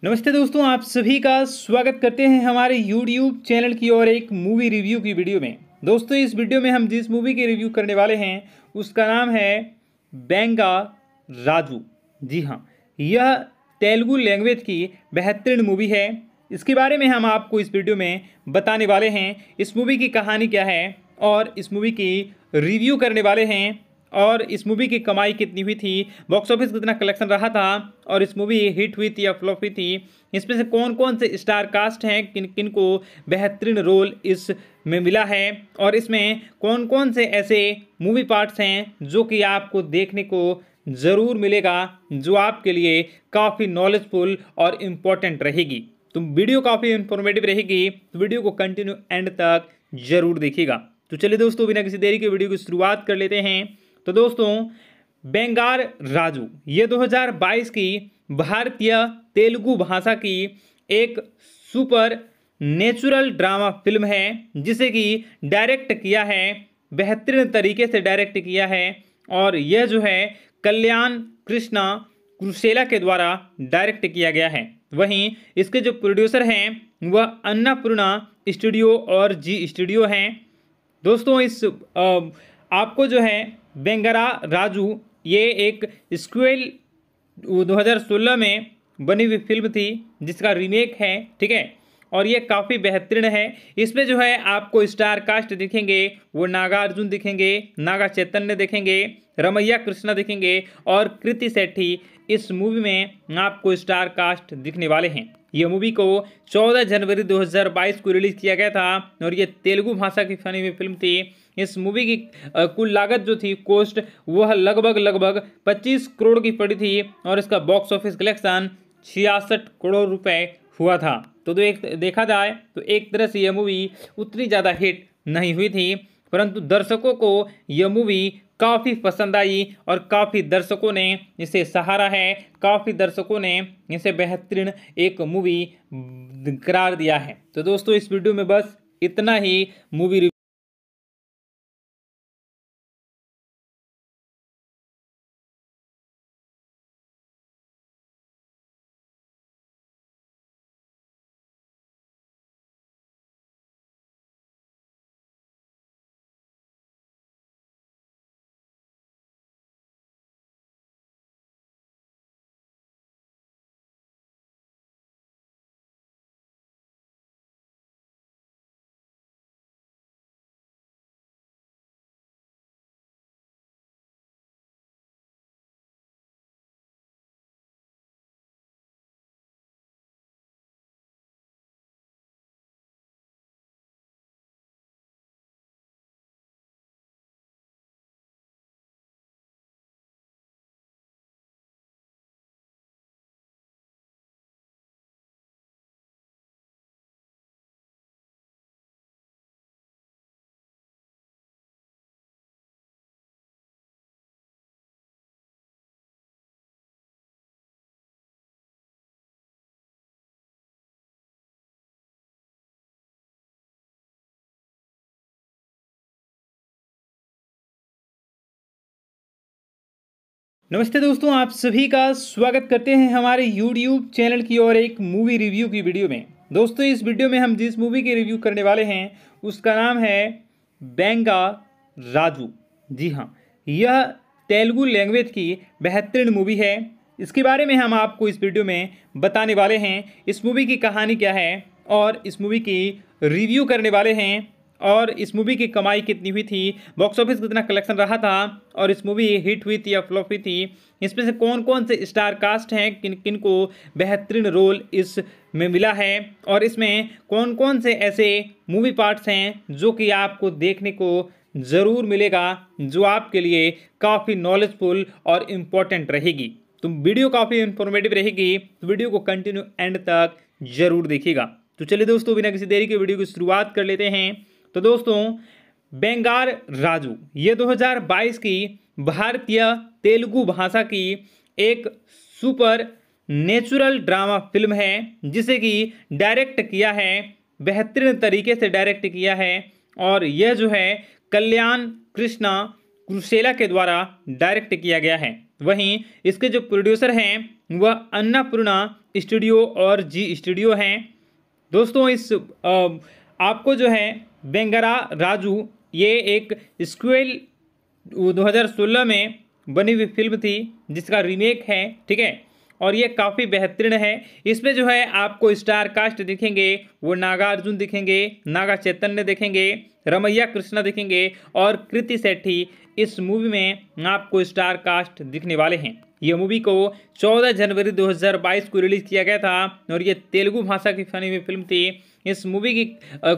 नमस्ते दोस्तों आप सभी का स्वागत करते हैं हमारे YouTube चैनल की और एक मूवी रिव्यू की वीडियो में दोस्तों इस वीडियो में हम जिस मूवी की रिव्यू करने वाले हैं उसका नाम है बैंगा राजू जी हाँ यह तेलुगु लैंग्वेज की बेहतरीन मूवी है इसके बारे में हम आपको इस वीडियो में बताने वाले हैं इस मूवी की कहानी क्या है और इस मूवी की रिव्यू करने वाले हैं और इस मूवी की कमाई कितनी हुई थी बॉक्स ऑफिस कितना कलेक्शन रहा था और इस मूवी हिट हुई थी या फ्लॉप हुई थी इसमें से कौन कौन से स्टार कास्ट हैं किन किन को बेहतरीन रोल इस में मिला है और इसमें कौन कौन से ऐसे मूवी पार्ट्स हैं जो कि आपको देखने को ज़रूर मिलेगा जो आपके लिए काफ़ी नॉलेजफुल और इम्पॉर्टेंट रहेगी तो वीडियो काफ़ी इन्फॉर्मेटिव रहेगी तो वीडियो को कंटिन्यू एंड तक ज़रूर देखिएगा तो चलिए दोस्तों बिना किसी देरी के वीडियो की शुरुआत कर लेते हैं तो दोस्तों बेंगार राजू ये 2022 की भारतीय तेलुगु भाषा की एक सुपर नेचुरल ड्रामा फिल्म है जिसे कि डायरेक्ट किया है बेहतरीन तरीके से डायरेक्ट किया है और यह जो है कल्याण कृष्णा क्रुशेला के द्वारा डायरेक्ट किया गया है वहीं इसके जो प्रोड्यूसर हैं वह अन्नापूर्णा स्टूडियो और जी स्टूडियो हैं दोस्तों इस आपको जो है बेंगरा राजू ये एक स्क्वेल 2016 में बनी हुई फिल्म थी जिसका रीमेक है ठीक है और ये काफ़ी बेहतरीन है इसमें जो है आपको स्टार कास्ट दिखेंगे वो नागार्जुन दिखेंगे नागा चैतन्य दिखेंगे रमैया कृष्णा दिखेंगे और कृति सेठी इस मूवी में आपको स्टार कास्ट दिखने वाले हैं यह मूवी को 14 जनवरी 2022 को रिलीज़ किया गया था और ये तेलुगु भाषा की फनी हुई फिल्म थी इस मूवी की कुल लागत जो थी कोस्ट वह लगभग लगभग पच्चीस करोड़ की पड़ी थी और इसका बॉक्स ऑफिस कलेक्शन छियासठ करोड़ रुपए हुआ था तो एक देखा जाए तो एक तरह से यह मूवी उतनी ज़्यादा हिट नहीं हुई थी परंतु दर्शकों को यह मूवी काफ़ी पसंद आई और काफ़ी दर्शकों ने इसे सहारा है काफ़ी दर्शकों ने इसे बेहतरीन एक मूवी करार दिया है तो दोस्तों इस वीडियो में बस इतना ही मूवी नमस्ते दोस्तों आप सभी का स्वागत करते हैं हमारे यूट्यूब चैनल की और एक मूवी रिव्यू की वीडियो में दोस्तों इस वीडियो में हम जिस मूवी की रिव्यू करने वाले हैं उसका नाम है बैंगा राजू जी हाँ यह तेलुगु लैंग्वेज की बेहतरीन मूवी है इसके बारे में हम आपको इस वीडियो में बताने वाले हैं इस मूवी की कहानी क्या है और इस मूवी की रिव्यू करने वाले हैं और इस मूवी की कमाई कितनी हुई थी बॉक्स ऑफिस कितना कलेक्शन रहा था और इस मूवी हिट हुई थी या फ्लॉप हुई थी इसमें से कौन कौन से स्टार कास्ट हैं किन किन को बेहतरीन रोल इस में मिला है और इसमें कौन कौन से ऐसे मूवी पार्ट्स हैं जो कि आपको देखने को ज़रूर मिलेगा जो आपके लिए काफ़ी नॉलेजफुल और इम्पॉर्टेंट रहेगी तो वीडियो काफ़ी इन्फॉर्मेटिव रहेगी तो वीडियो को कंटिन्यू एंड तक ज़रूर देखिएगा तो चलिए दोस्तों बिना किसी देरी के वीडियो की शुरुआत कर लेते हैं तो दोस्तों बेंगार राजू ये 2022 की भारतीय तेलुगु भाषा की एक सुपर नेचुरल ड्रामा फिल्म है जिसे कि डायरेक्ट किया है बेहतरीन तरीके से डायरेक्ट किया है और यह जो है कल्याण कृष्णा क्रुशेला के द्वारा डायरेक्ट किया गया है वहीं इसके जो प्रोड्यूसर हैं वह अन्नापूर्णा स्टूडियो और जी स्टूडियो हैं दोस्तों इस आपको जो है बेंगरा राजू ये एक स्क्वेल 2016 में बनी हुई फिल्म थी जिसका रीमेक है ठीक है और ये काफ़ी बेहतरीन है इसमें जो है आपको स्टार कास्ट दिखेंगे वो नागार्जुन दिखेंगे नागा चैतन्य दिखेंगे रमैया कृष्णा दिखेंगे और कृति सेठी इस मूवी में आपको स्टार कास्ट दिखने वाले हैं यह मूवी को 14 जनवरी 2022 को रिलीज़ किया गया था और ये तेलुगु भाषा की फनी हुई फिल्म थी इस मूवी की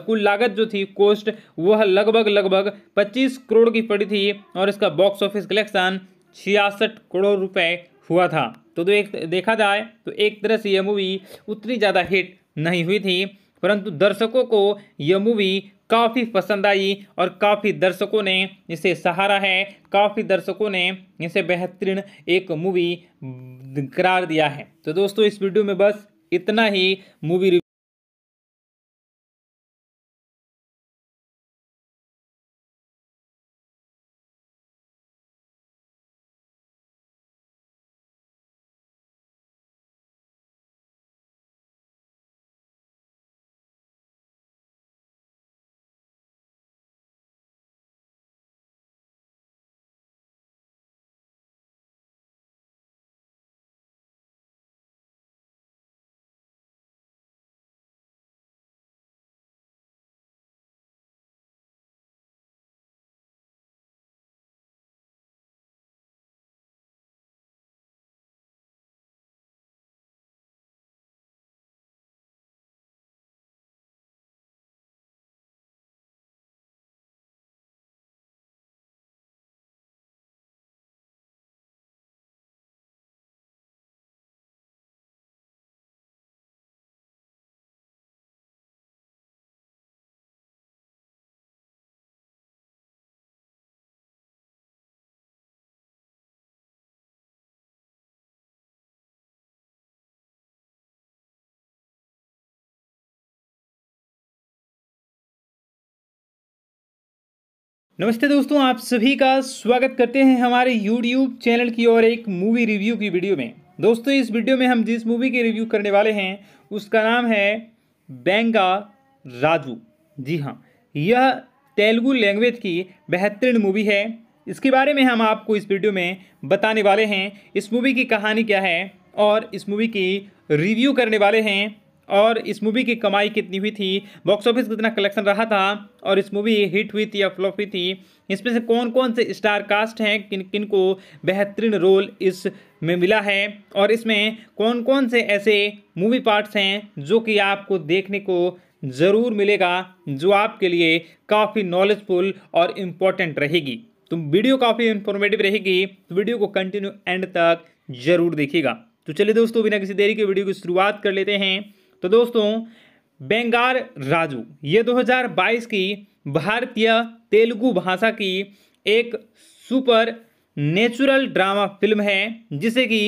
कुल लागत जो थी कोस्ट वह लगभग लगभग पच्चीस करोड़ की पड़ी थी और इसका बॉक्स ऑफिस कलेक्शन छियासठ करोड़ रुपए हुआ था तो देख देखा जाए तो एक तरह से यह मूवी उतनी ज़्यादा हिट नहीं हुई थी परंतु दर्शकों को यह मूवी काफ़ी पसंद आई और काफ़ी दर्शकों ने इसे सहारा है काफ़ी दर्शकों ने इसे बेहतरीन एक मूवी करार दिया है तो दोस्तों इस वीडियो में बस इतना ही मूवी नमस्ते दोस्तों आप सभी का स्वागत करते हैं हमारे YouTube चैनल की और एक मूवी रिव्यू की वीडियो में दोस्तों इस वीडियो में हम जिस मूवी की रिव्यू करने वाले हैं उसका नाम है बैंगा राजू जी हाँ यह तेलुगु लैंग्वेज की बेहतरीन मूवी है इसके बारे में हम आपको इस वीडियो में बताने वाले हैं इस मूवी की कहानी क्या है और इस मूवी की रिव्यू करने वाले हैं और इस मूवी की कमाई कितनी हुई थी बॉक्स ऑफिस कितना कलेक्शन रहा था और इस मूवी हिट हुई थी या फ्लॉप हुई थी इसमें से कौन कौन से स्टार कास्ट हैं किन किन को बेहतरीन रोल इस में मिला है और इसमें कौन कौन से ऐसे मूवी पार्ट्स हैं जो कि आपको देखने को ज़रूर मिलेगा जो आपके लिए काफ़ी नॉलेजफुल और इम्पॉर्टेंट रहेगी तो वीडियो काफ़ी इन्फॉर्मेटिव रहेगी तो वीडियो को कंटिन्यू एंड तक ज़रूर देखिएगा तो चलिए दोस्तों बिना किसी देरी के वीडियो की शुरुआत कर लेते हैं तो दोस्तों बेंगार राजू ये 2022 की भारतीय तेलुगु भाषा की एक सुपर नेचुरल ड्रामा फिल्म है जिसे कि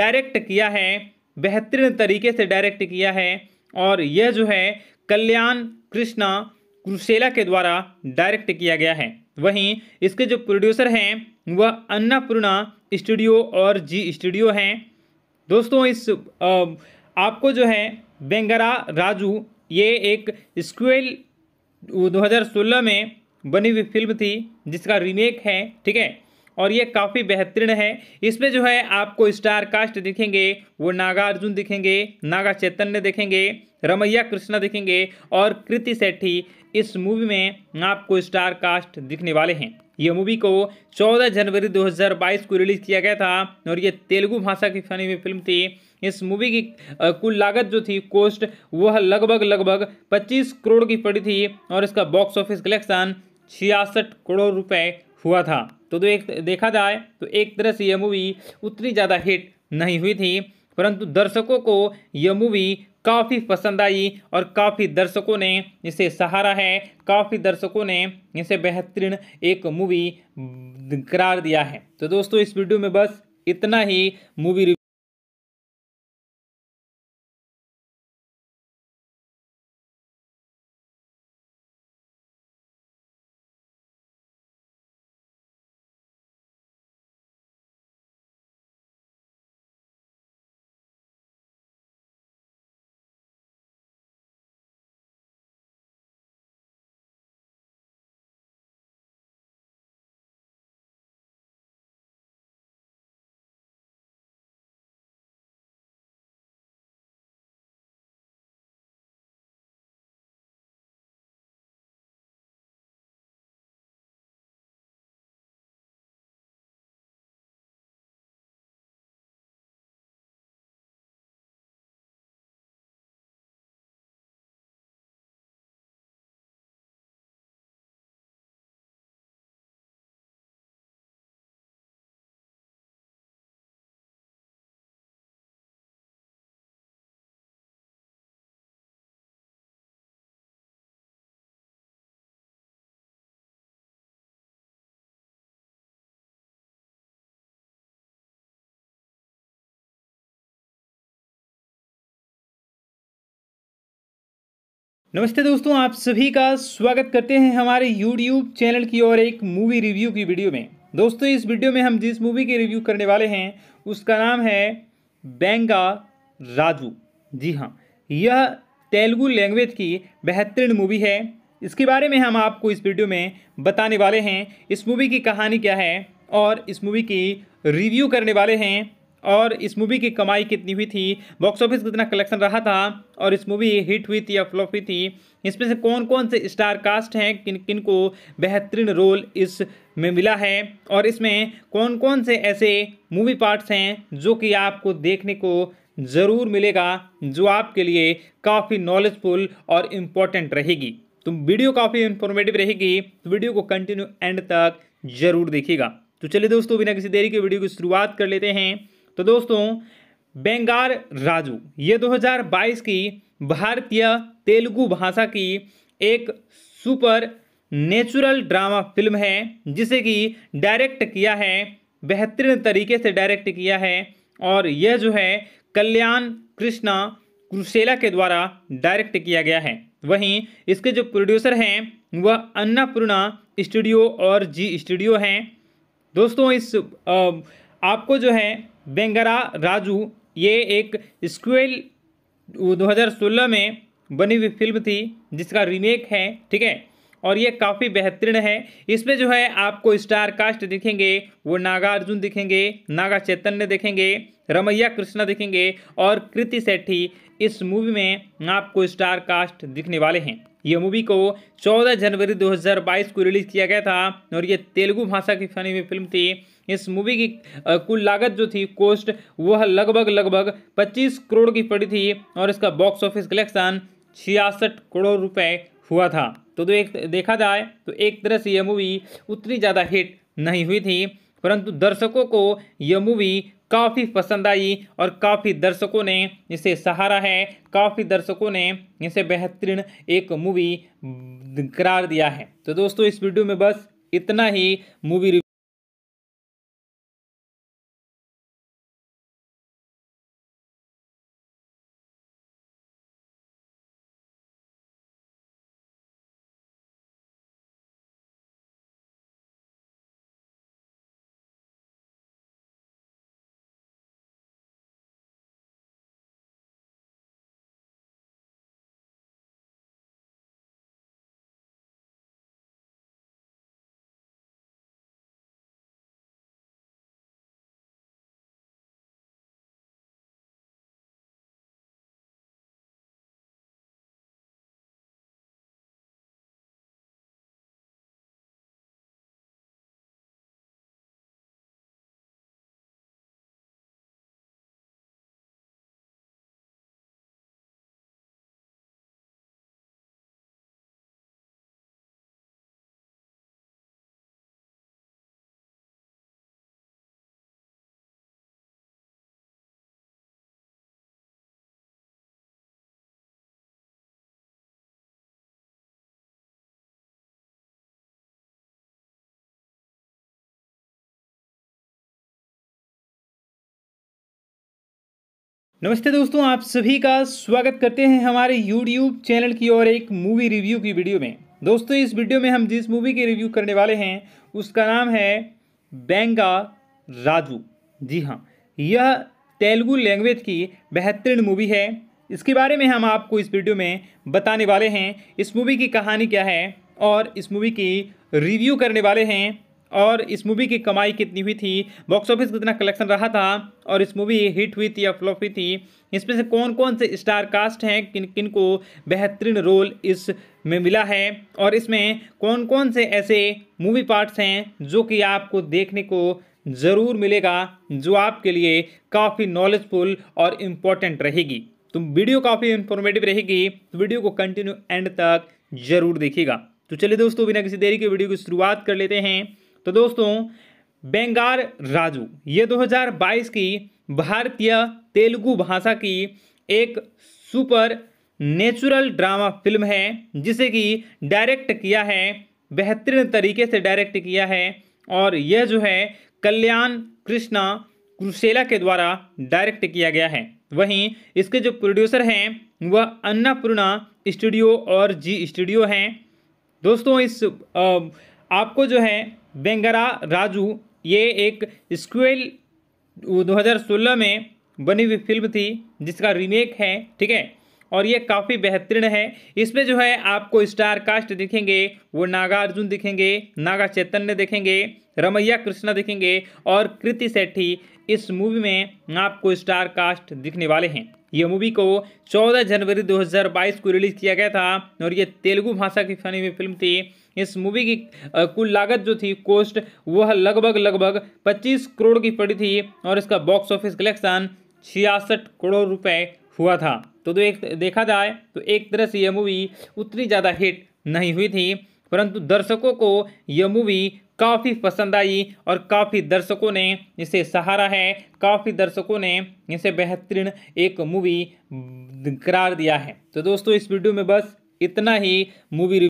डायरेक्ट किया है बेहतरीन तरीके से डायरेक्ट किया है और यह जो है कल्याण कृष्णा क्रुशेला के द्वारा डायरेक्ट किया गया है वहीं इसके जो प्रोड्यूसर हैं वह अन्नापूर्णा स्टूडियो और जी स्टूडियो हैं दोस्तों इस आपको जो है बेंगरा राजू ये एक स्क्वेल 2016 में बनी हुई फिल्म थी जिसका रीमेक है ठीक है और ये काफ़ी बेहतरीन है इसमें जो है आपको स्टार कास्ट दिखेंगे वो नागार्जुन दिखेंगे नागा चैतन्य दिखेंगे रमैया कृष्णा दिखेंगे और कृति सेठी इस मूवी में आपको स्टार कास्ट दिखने वाले हैं ये मूवी को 14 जनवरी 2022 को रिलीज़ किया गया था और ये तेलुगु भाषा की फनी हुई फिल्म थी इस मूवी की कुल लागत जो थी कोस्ट वह लगभग लगभग पच्चीस करोड़ की पड़ी थी और इसका बॉक्स ऑफिस कलेक्शन छियासठ करोड़ रुपए हुआ था तो, तो एक देखा जाए तो एक तरह से यह मूवी उतनी ज़्यादा हिट नहीं हुई थी परंतु दर्शकों को यह मूवी काफ़ी पसंद आई और काफ़ी दर्शकों ने इसे सहारा है काफ़ी दर्शकों ने इसे बेहतरीन एक मूवी करार दिया है तो दोस्तों इस वीडियो में बस इतना ही मूवी नमस्ते दोस्तों आप सभी का स्वागत करते हैं हमारे YouTube चैनल की और एक मूवी रिव्यू की वीडियो में दोस्तों इस वीडियो में हम जिस मूवी की रिव्यू करने वाले हैं उसका नाम है बैंगा राजू जी हाँ यह तेलुगु लैंग्वेज की बेहतरीन मूवी है इसके बारे में हम आपको इस वीडियो में बताने वाले हैं इस मूवी की कहानी क्या है और इस मूवी की रिव्यू करने वाले हैं और इस मूवी की कमाई कितनी हुई थी बॉक्स ऑफिस कितना कलेक्शन रहा था और इस मूवी हिट हुई थी या फ्लॉप हुई थी इसमें से कौन कौन से स्टार कास्ट हैं किन किन को बेहतरीन रोल इस में मिला है और इसमें कौन कौन से ऐसे मूवी पार्ट्स हैं जो कि आपको देखने को ज़रूर मिलेगा जो आपके लिए काफ़ी नॉलेजफुल और इम्पॉर्टेंट रहेगी तो वीडियो काफ़ी इन्फॉर्मेटिव रहेगी तो वीडियो को कंटिन्यू एंड तक ज़रूर देखिएगा तो चलिए दोस्तों बिना किसी देरी के वीडियो की शुरुआत कर लेते हैं तो दोस्तों बेंगार राजू ये 2022 की भारतीय तेलुगु भाषा की एक सुपर नेचुरल ड्रामा फिल्म है जिसे कि डायरेक्ट किया है बेहतरीन तरीके से डायरेक्ट किया है और यह जो है कल्याण कृष्णा क्रुशेला के द्वारा डायरेक्ट किया गया है वहीं इसके जो प्रोड्यूसर हैं वह अन्नापूर्णा स्टूडियो और जी स्टूडियो हैं दोस्तों इस आपको जो है बेंगरा राजू ये एक स्क्वेल 2016 में बनी हुई फिल्म थी जिसका रीमेक है ठीक है और ये काफ़ी बेहतरीन है इसमें जो है आपको स्टार कास्ट दिखेंगे वो नागार्जुन दिखेंगे नागा चैतन्य दिखेंगे रमैया कृष्णा दिखेंगे और कृति सेठी इस मूवी में आपको स्टार कास्ट दिखने वाले हैं यह मूवी को 14 जनवरी 2022 को रिलीज़ किया गया था और ये तेलुगु भाषा की फनी हुई फिल्म थी इस मूवी की कुल लागत जो थी कोस्ट वह लगभग लगभग पच्चीस करोड़ की पड़ी थी और इसका बॉक्स ऑफिस कलेक्शन छियासठ करोड़ रुपए हुआ था तो एक देखा जाए तो एक तरह से यह मूवी उतनी ज़्यादा हिट नहीं हुई थी परंतु दर्शकों को यह मूवी काफ़ी पसंद आई और काफ़ी दर्शकों ने इसे सहारा है काफ़ी दर्शकों ने इसे बेहतरीन एक मूवी करार दिया है तो दोस्तों इस वीडियो में बस इतना ही मूवी नमस्ते दोस्तों आप सभी का स्वागत करते हैं हमारे यूट्यूब चैनल की और एक मूवी रिव्यू की वीडियो में दोस्तों इस वीडियो में हम जिस मूवी की रिव्यू करने वाले हैं उसका नाम है बैंगा राजू जी हाँ यह तेलुगु लैंग्वेज की बेहतरीन मूवी है इसके बारे में हम आपको इस वीडियो में बताने वाले हैं इस मूवी की कहानी क्या है और इस मूवी की रिव्यू करने वाले हैं और इस मूवी की कमाई कितनी हुई थी बॉक्स ऑफिस कितना कलेक्शन रहा था और इस मूवी हिट हुई थी या फ्लॉप हुई थी इसमें से कौन कौन से स्टार कास्ट हैं किन किन को बेहतरीन रोल इस में मिला है और इसमें कौन कौन से ऐसे मूवी पार्ट्स हैं जो कि आपको देखने को ज़रूर मिलेगा जो आपके लिए काफ़ी नॉलेजफुल और इम्पॉर्टेंट रहेगी तो वीडियो काफ़ी इन्फॉर्मेटिव रहेगी तो वीडियो को कंटिन्यू एंड तक जरूर देखिएगा तो चलिए दोस्तों बिना किसी देरी के वीडियो की शुरुआत कर लेते हैं तो दोस्तों बेंगार राजू ये 2022 की भारतीय तेलुगु भाषा की एक सुपर नेचुरल ड्रामा फिल्म है जिसे कि डायरेक्ट किया है बेहतरीन तरीके से डायरेक्ट किया है और यह जो है कल्याण कृष्णा क्रुशेला के द्वारा डायरेक्ट किया गया है वहीं इसके जो प्रोड्यूसर हैं वह अन्नापूर्णा स्टूडियो और जी स्टूडियो हैं दोस्तों इस आपको जो है बेंगरा राजू ये एक स्क्वेल 2016 में बनी हुई फिल्म थी जिसका रीमेक है ठीक है और ये काफ़ी बेहतरीन है इसमें जो है आपको स्टार कास्ट दिखेंगे वो नागार्जुन दिखेंगे नागा चैतन्य दिखेंगे रमैया कृष्णा दिखेंगे और कृति सेठी इस मूवी में आपको स्टार कास्ट दिखने वाले हैं ये मूवी को 14 जनवरी 2022 को रिलीज़ किया गया था और ये तेलुगु भाषा की फनी हुई फिल्म थी इस मूवी की कुल लागत जो थी कोस्ट वह लगभग लगभग 25 करोड़ की पड़ी थी और इसका बॉक्स ऑफिस कलेक्शन छियासठ करोड़ रुपए हुआ था तो देख देखा जाए तो एक तरह से यह मूवी उतनी ज़्यादा हिट नहीं हुई थी परंतु दर्शकों को यह मूवी काफ़ी पसंद आई और काफ़ी दर्शकों ने इसे सहारा है काफ़ी दर्शकों ने इसे बेहतरीन एक मूवी करार दिया है तो दोस्तों इस वीडियो में बस इतना ही मूवी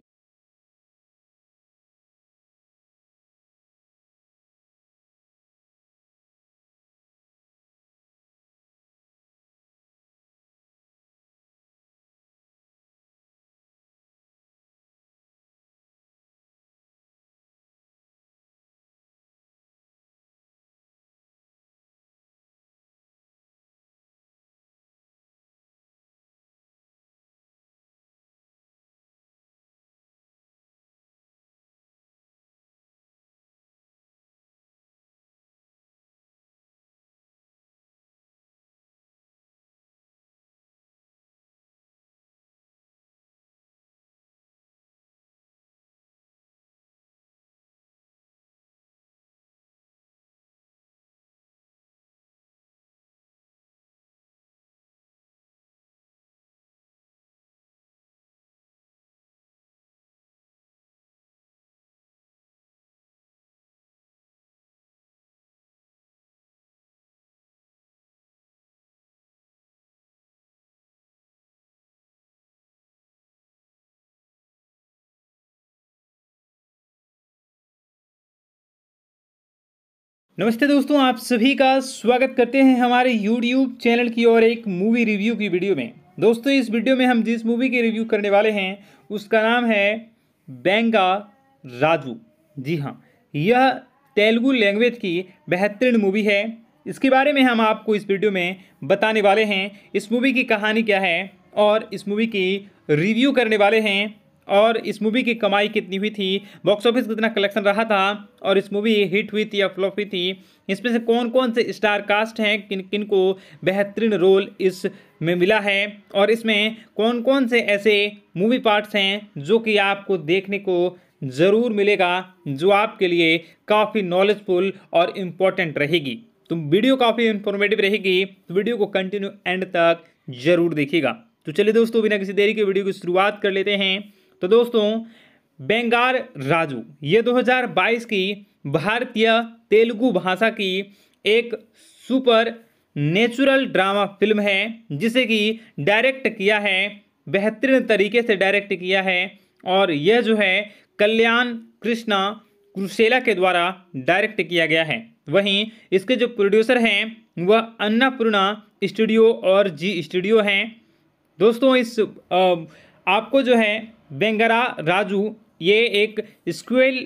नमस्ते दोस्तों आप सभी का स्वागत करते हैं हमारे YouTube चैनल की और एक मूवी रिव्यू की वीडियो में दोस्तों इस वीडियो में हम जिस मूवी की रिव्यू करने वाले हैं उसका नाम है बैंगा राजू जी हाँ यह तेलुगु लैंग्वेज की बेहतरीन मूवी है इसके बारे में हम आपको इस वीडियो में बताने वाले हैं इस मूवी की कहानी क्या है और इस मूवी की रिव्यू करने वाले हैं और इस मूवी की कमाई कितनी हुई थी बॉक्स ऑफिस कितना कलेक्शन रहा था और इस मूवी हिट हुई थी या फ्लॉप हुई थी इसमें से कौन कौन से स्टार कास्ट हैं किन किन को बेहतरीन रोल इस में मिला है और इसमें कौन कौन से ऐसे मूवी पार्ट्स हैं जो कि आपको देखने को ज़रूर मिलेगा जो आपके लिए काफ़ी नॉलेजफुल और इम्पॉर्टेंट रहेगी तो वीडियो काफ़ी इन्फॉर्मेटिव रहेगी तो वीडियो को कंटिन्यू एंड तक ज़रूर देखिएगा तो चलिए दोस्तों बिना किसी देरी के वीडियो की शुरुआत कर लेते हैं तो दोस्तों बेंगार राजू ये 2022 की भारतीय तेलुगु भाषा की एक सुपर नेचुरल ड्रामा फिल्म है जिसे कि डायरेक्ट किया है बेहतरीन तरीके से डायरेक्ट किया है और यह जो है कल्याण कृष्णा क्रुशेला के द्वारा डायरेक्ट किया गया है वहीं इसके जो प्रोड्यूसर हैं वह अन्नापूर्णा स्टूडियो और जी स्टूडियो हैं दोस्तों इस आपको जो है बेंगरा राजू ये एक स्क्वेल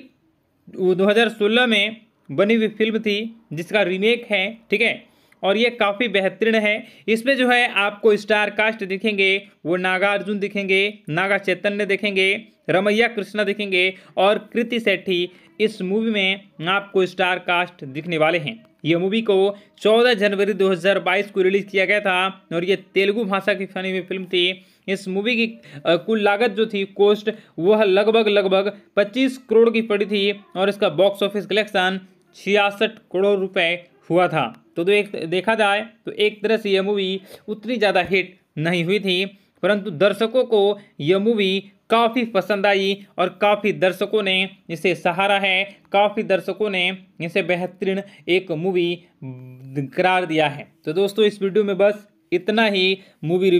2016 में बनी हुई फिल्म थी जिसका रीमेक है ठीक है और ये काफ़ी बेहतरीन है इसमें जो है आपको स्टार कास्ट दिखेंगे वो नागार्जुन दिखेंगे नागा चैतन्य दिखेंगे रमैया कृष्णा दिखेंगे और कृति सेठी इस मूवी में आपको स्टार कास्ट दिखने वाले हैं ये मूवी को 14 जनवरी 2022 को रिलीज़ किया गया था और ये तेलुगु भाषा की फनी हुई फिल्म थी इस मूवी की कुल लागत जो थी कोस्ट वह लगभग लगभग पच्चीस करोड़ की पड़ी थी और इसका बॉक्स ऑफिस कलेक्शन छियासठ करोड़ रुपए हुआ था तो, तो एक देखा जाए तो एक तरह से यह मूवी उतनी ज़्यादा हिट नहीं हुई थी परंतु दर्शकों को यह मूवी काफ़ी पसंद आई और काफ़ी दर्शकों ने इसे सहारा है काफ़ी दर्शकों ने इसे बेहतरीन एक मूवी करार दिया है तो दोस्तों इस वीडियो में बस इतना ही मूवी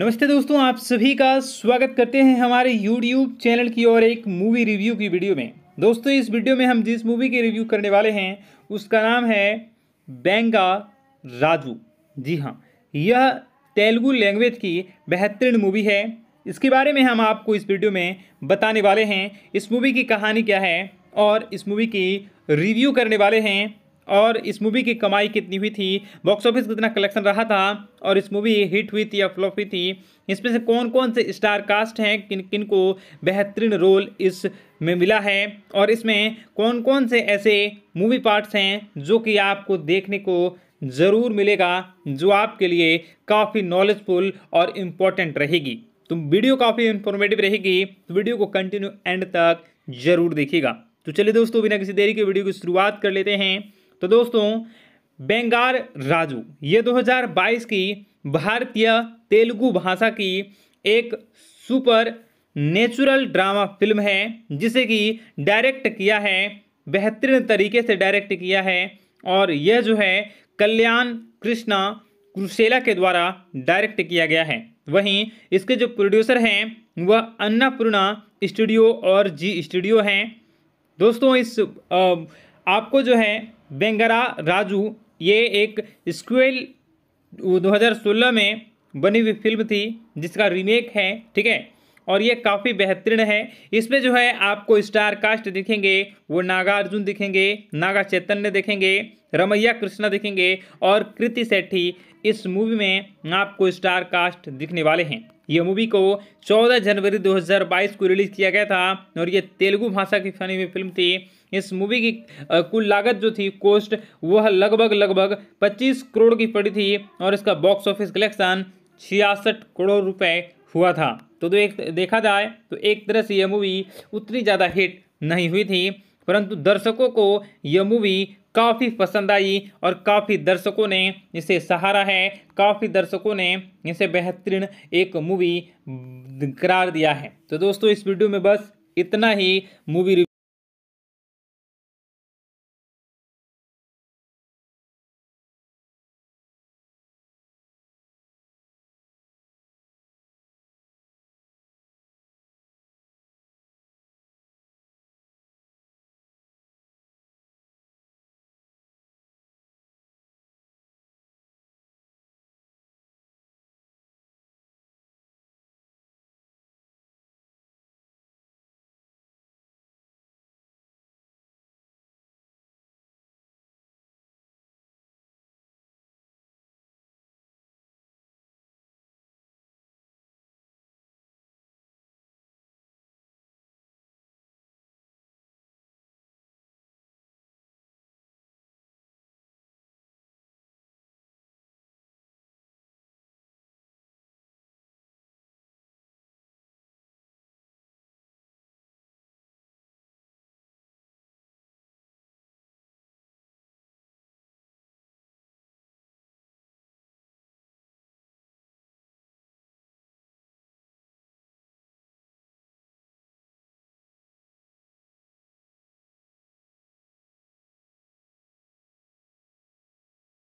नमस्ते दोस्तों आप सभी का स्वागत करते हैं हमारे YouTube चैनल की और एक मूवी रिव्यू की वीडियो में दोस्तों इस वीडियो में हम जिस मूवी की रिव्यू करने वाले हैं उसका नाम है बैंगा राजू जी हाँ यह तेलुगु लैंग्वेज की बेहतरीन मूवी है इसके बारे में हम आपको इस वीडियो में बताने वाले हैं इस मूवी की कहानी क्या है और इस मूवी की रिव्यू करने वाले हैं और इस मूवी की कमाई कितनी हुई थी बॉक्स ऑफिस कितना कलेक्शन रहा था और इस मूवी हिट हुई थी या फ्लॉप हुई थी इसमें से कौन कौन से स्टार कास्ट हैं किन किन को बेहतरीन रोल इस में मिला है और इसमें कौन कौन से ऐसे मूवी पार्ट्स हैं जो कि आपको देखने को ज़रूर मिलेगा जो आपके लिए काफ़ी नॉलेजफुल और इम्पॉर्टेंट रहेगी तो वीडियो काफ़ी इन्फॉर्मेटिव रहेगी तो वीडियो को कंटिन्यू एंड तक ज़रूर देखिएगा तो चलिए दोस्तों बिना किसी देरी के वीडियो की शुरुआत कर लेते हैं तो दोस्तों बेंगार राजू ये 2022 की भारतीय तेलुगु भाषा की एक सुपर नेचुरल ड्रामा फिल्म है जिसे कि डायरेक्ट किया है बेहतरीन तरीके से डायरेक्ट किया है और यह जो है कल्याण कृष्णा क्रुशेला के द्वारा डायरेक्ट किया गया है वहीं इसके जो प्रोड्यूसर हैं वह अन्नापूर्णा स्टूडियो और जी स्टूडियो हैं दोस्तों इस आपको जो है बेंगरा राजू ये एक स्क्वेल 2016 में बनी हुई फिल्म थी जिसका रीमेक है ठीक है और ये काफ़ी बेहतरीन है इसमें जो है आपको स्टार कास्ट दिखेंगे वो नागार्जुन दिखेंगे नागा चैतन्य दिखेंगे रमैया कृष्णा दिखेंगे और कृति सेठी इस मूवी में आपको स्टार कास्ट दिखने वाले हैं यह मूवी को 14 जनवरी 2022 को रिलीज़ किया गया था और ये तेलुगु भाषा की फनी हुई फिल्म थी इस मूवी की कुल लागत जो थी कोस्ट वह लगभग लगभग 25 करोड़ की पड़ी थी और इसका बॉक्स ऑफिस कलेक्शन छियासठ करोड़ रुपए हुआ था तो दो एक देखा जाए तो एक तरह से यह मूवी उतनी ज़्यादा हिट नहीं हुई थी परंतु दर्शकों को यह मूवी काफ़ी पसंद आई और काफ़ी दर्शकों ने इसे सहारा है काफ़ी दर्शकों ने इसे बेहतरीन एक मूवी करार दिया है तो दोस्तों इस वीडियो में बस इतना ही मूवी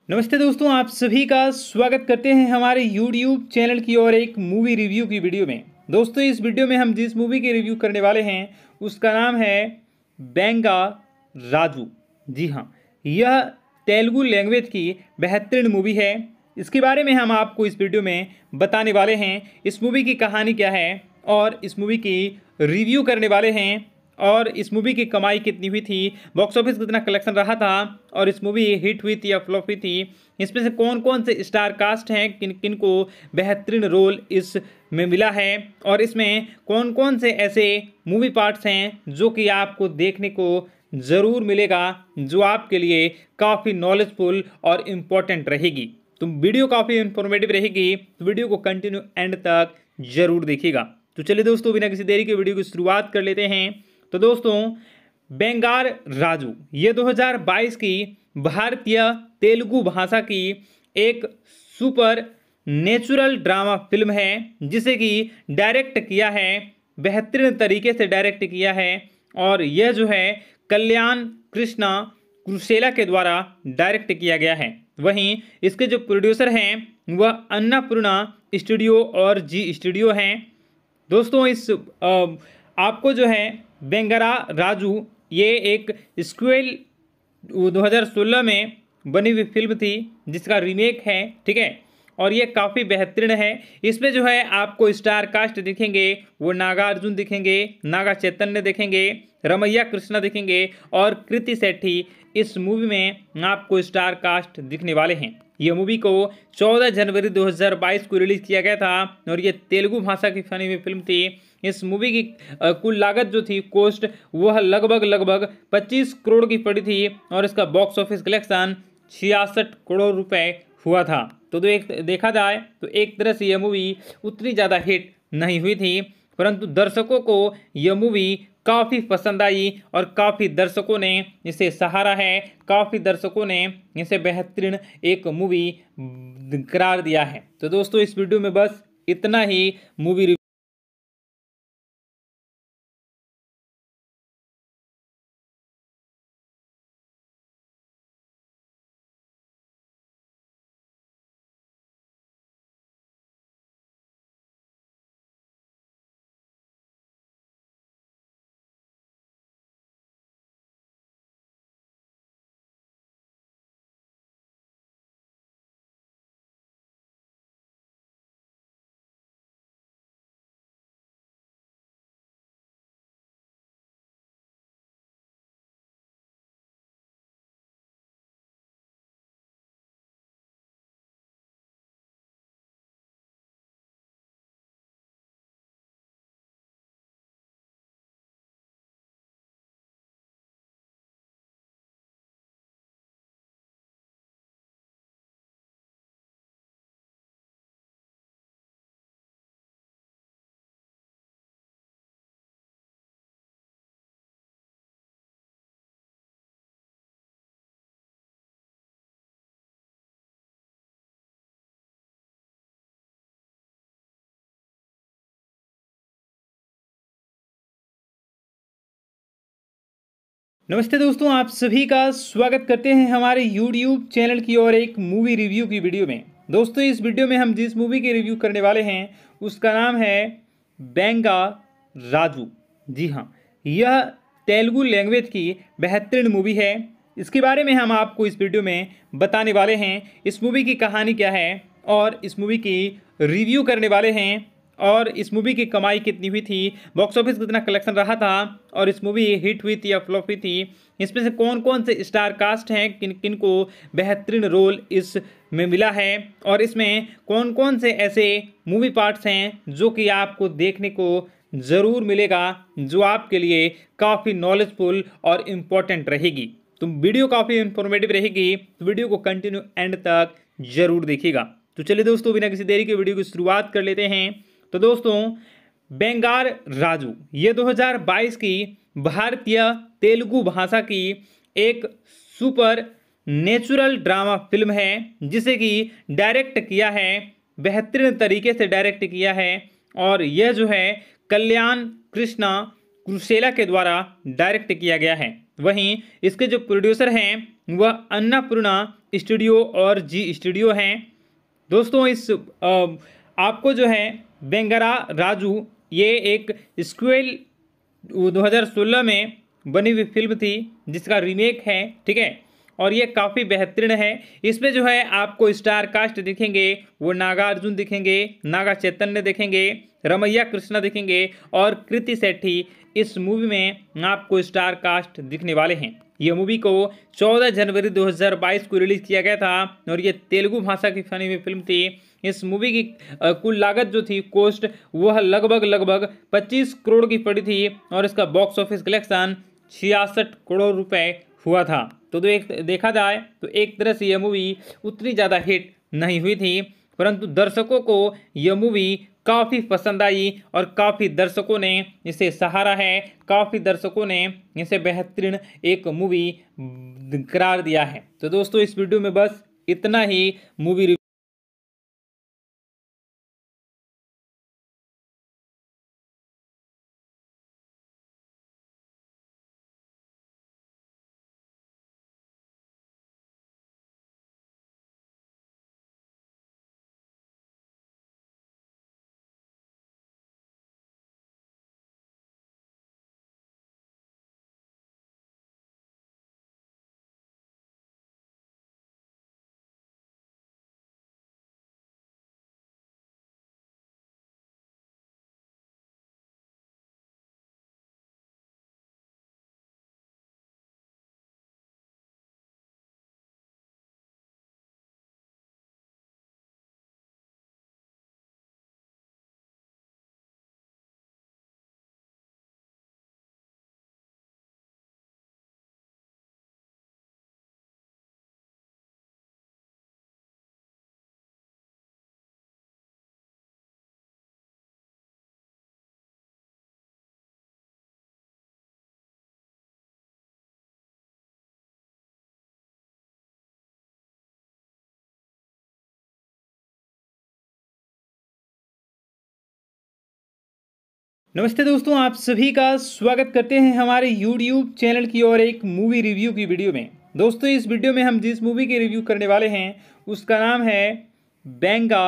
नमस्ते दोस्तों आप सभी का स्वागत करते हैं हमारे YouTube चैनल की और एक मूवी रिव्यू की वीडियो में दोस्तों इस वीडियो में हम जिस मूवी की रिव्यू करने वाले हैं उसका नाम है बैंगा राजू जी हाँ यह तेलुगु लैंग्वेज की बेहतरीन मूवी है इसके बारे में हम आपको इस वीडियो में बताने वाले हैं इस मूवी की कहानी क्या है और इस मूवी की रिव्यू करने वाले हैं और इस मूवी की कमाई कितनी हुई थी बॉक्स ऑफिस कितना कलेक्शन रहा था और इस मूवी हिट हुई थी या फ्लॉप हुई थी इसमें से कौन कौन से स्टार कास्ट हैं किन किन को बेहतरीन रोल इस में मिला है और इसमें कौन कौन से ऐसे मूवी पार्ट्स हैं जो कि आपको देखने को ज़रूर मिलेगा जो आपके लिए काफ़ी नॉलेजफुल और इम्पॉर्टेंट रहेगी तो वीडियो काफ़ी इन्फॉर्मेटिव रहेगी तो वीडियो को कंटिन्यू एंड तक ज़रूर देखिएगा तो चलिए दोस्तों बिना किसी देरी के वीडियो की शुरुआत कर लेते हैं तो दोस्तों बेंगार राजू ये 2022 की भारतीय तेलुगु भाषा की एक सुपर नेचुरल ड्रामा फिल्म है जिसे कि डायरेक्ट किया है बेहतरीन तरीके से डायरेक्ट किया है और यह जो है कल्याण कृष्णा क्रुशेला के द्वारा डायरेक्ट किया गया है वहीं इसके जो प्रोड्यूसर हैं वह अन्नापूर्णा स्टूडियो और जी स्टूडियो हैं दोस्तों इस आपको जो है बेंगरा राजू ये एक स्क्वेल 2016 में बनी हुई फिल्म थी जिसका रीमेक है ठीक है और ये काफ़ी बेहतरीन है इसमें जो है आपको स्टार कास्ट दिखेंगे वो नागार्जुन दिखेंगे नागा चैतन्य दिखेंगे रमैया कृष्णा दिखेंगे और कृति सेठी इस मूवी में आपको स्टार कास्ट दिखने वाले हैं ये मूवी को 14 जनवरी 2022 को रिलीज़ किया गया था और ये तेलुगु भाषा की फनी हुई फिल्म थी इस मूवी की कुल लागत जो थी कोस्ट वह लगभग लगभग पच्चीस करोड़ की पड़ी थी और इसका बॉक्स ऑफिस कलेक्शन छियासठ करोड़ रुपए हुआ था तो, तो एक देखा जाए तो एक तरह से यह मूवी उतनी ज़्यादा हिट नहीं हुई थी परंतु दर्शकों को यह मूवी काफ़ी पसंद आई और काफ़ी दर्शकों ने इसे सहारा है काफ़ी दर्शकों ने इसे बेहतरीन एक मूवी करार दिया है तो दोस्तों इस वीडियो में बस इतना ही मूवी नमस्ते दोस्तों आप सभी का स्वागत करते हैं हमारे YouTube चैनल की और एक मूवी रिव्यू की वीडियो में दोस्तों इस वीडियो में हम जिस मूवी की रिव्यू करने वाले हैं उसका नाम है बैंगा राजू जी हाँ यह तेलुगु लैंग्वेज की बेहतरीन मूवी है इसके बारे में हम आपको इस वीडियो में बताने वाले हैं इस मूवी की कहानी क्या है और इस मूवी की रिव्यू करने वाले हैं और इस मूवी की कमाई कितनी हुई थी बॉक्स ऑफिस कितना कलेक्शन रहा था और इस मूवी हिट हुई थी या फ्लॉप हुई थी इसमें से कौन कौन से स्टार कास्ट हैं किन किन को बेहतरीन रोल इस में मिला है और इसमें कौन कौन से ऐसे मूवी पार्ट्स हैं जो कि आपको देखने को ज़रूर मिलेगा जो आपके लिए काफ़ी नॉलेजफुल और इम्पॉर्टेंट रहेगी तो वीडियो काफ़ी इन्फॉर्मेटिव रहेगी तो वीडियो को कंटिन्यू एंड तक ज़रूर देखिएगा तो चलिए दोस्तों बिना किसी देरी के वीडियो की शुरुआत कर लेते हैं तो दोस्तों बेंगार राजू ये 2022 की भारतीय तेलुगु भाषा की एक सुपर नेचुरल ड्रामा फिल्म है जिसे कि डायरेक्ट किया है बेहतरीन तरीके से डायरेक्ट किया है और यह जो है कल्याण कृष्णा क्रुशेला के द्वारा डायरेक्ट किया गया है वहीं इसके जो प्रोड्यूसर हैं वह अन्नापूर्णा स्टूडियो और जी स्टूडियो हैं दोस्तों इस आपको जो है बेंगरा राजू ये एक स्क्वेल 2016 में बनी हुई फिल्म थी जिसका रीमेक है ठीक है और ये काफ़ी बेहतरीन है इसमें जो है आपको स्टार कास्ट दिखेंगे वो नागार्जुन दिखेंगे नागा चैतन्य दिखेंगे रमैया कृष्णा दिखेंगे और कृति सेठी इस मूवी में आपको स्टार कास्ट दिखने वाले हैं ये मूवी को 14 जनवरी 2022 को रिलीज़ किया गया था और ये तेलुगु भाषा की फनी हुई फिल्म थी इस मूवी की कुल लागत जो थी कोस्ट वह लगभग लगभग पच्चीस करोड़ की पड़ी थी और इसका बॉक्स ऑफिस कलेक्शन छियासठ करोड़ रुपए हुआ था तो देख तो देखा जाए तो एक तरह से यह मूवी उतनी ज़्यादा हिट नहीं हुई थी परंतु दर्शकों को यह मूवी काफ़ी पसंद आई और काफ़ी दर्शकों ने इसे सहारा है काफ़ी दर्शकों ने इसे बेहतरीन एक मूवी करार दिया है तो दोस्तों इस वीडियो में बस इतना ही मूवी नमस्ते दोस्तों आप सभी का स्वागत करते हैं हमारे YouTube चैनल की और एक मूवी रिव्यू की वीडियो में दोस्तों इस वीडियो में हम जिस मूवी की रिव्यू करने वाले हैं उसका नाम है बैंगा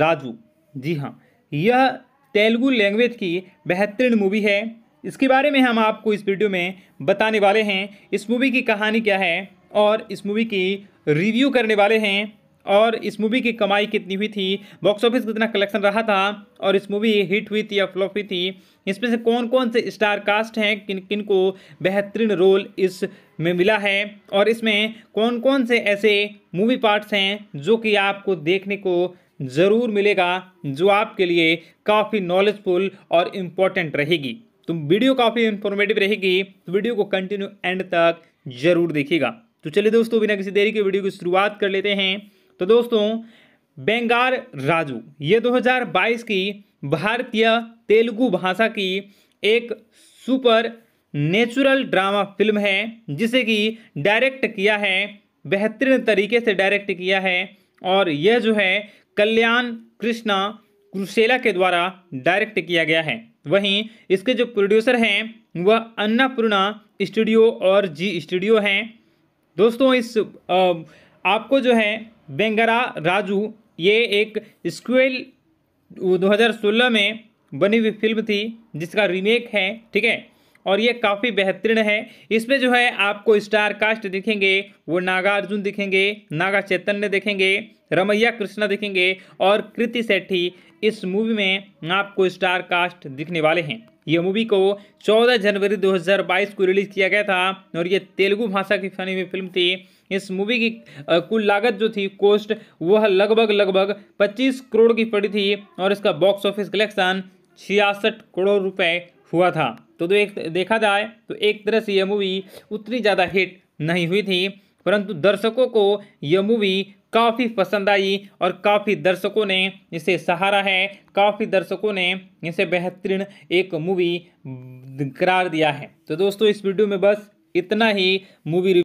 राजू जी हाँ यह तेलुगु लैंग्वेज की बेहतरीन मूवी है इसके बारे में हम आपको इस वीडियो में बताने वाले हैं इस मूवी की कहानी क्या है और इस मूवी की रिव्यू करने वाले हैं और इस मूवी की कमाई कितनी हुई थी बॉक्स ऑफिस कितना कलेक्शन रहा था और इस मूवी हिट हुई थी या फ्लॉप हुई थी इसमें से कौन कौन से स्टार कास्ट हैं किन किन को बेहतरीन रोल इस में मिला है और इसमें कौन कौन से ऐसे मूवी पार्ट्स हैं जो कि आपको देखने को ज़रूर मिलेगा जो आपके लिए काफ़ी नॉलेजफुल और इम्पॉर्टेंट रहेगी तो वीडियो काफ़ी इन्फॉर्मेटिव रहेगी तो वीडियो को कंटिन्यू एंड तक ज़रूर देखिएगा तो चलिए दोस्तों बिना किसी देरी के वीडियो की शुरुआत कर लेते हैं तो दोस्तों बेंगार राजू ये 2022 की भारतीय तेलुगु भाषा की एक सुपर नेचुरल ड्रामा फिल्म है जिसे कि डायरेक्ट किया है बेहतरीन तरीके से डायरेक्ट किया है और यह जो है कल्याण कृष्णा क्रुशेला के द्वारा डायरेक्ट किया गया है वहीं इसके जो प्रोड्यूसर हैं वह अन्नापूर्णा स्टूडियो और जी स्टूडियो हैं दोस्तों इस आपको जो है बेंगरा राजू ये एक स्क्वेल 2016 में बनी हुई फिल्म थी जिसका रीमेक है ठीक है और ये काफ़ी बेहतरीन है इसमें जो है आपको स्टार कास्ट दिखेंगे वो नागार्जुन दिखेंगे नागा चैतन्य दिखेंगे रमैया कृष्णा दिखेंगे और कृति सेठी इस मूवी में आपको स्टार कास्ट दिखने वाले हैं ये मूवी को 14 जनवरी 2022 को रिलीज़ किया गया था और ये तेलुगु भाषा की फनी हुई फिल्म थी इस मूवी की कुल लागत जो थी कोस्ट वह लगभग लगभग 25 करोड़ की पड़ी थी और इसका बॉक्स ऑफिस कलेक्शन छियासठ करोड़ रुपए हुआ था तो, तो एक देखा जाए तो एक तरह से यह मूवी उतनी ज़्यादा हिट नहीं हुई थी परंतु दर्शकों को यह मूवी काफ़ी पसंद आई और काफ़ी दर्शकों ने इसे सहारा है काफ़ी दर्शकों ने इसे बेहतरीन एक मूवी करार दिया है तो दोस्तों इस वीडियो में बस इतना ही मूवी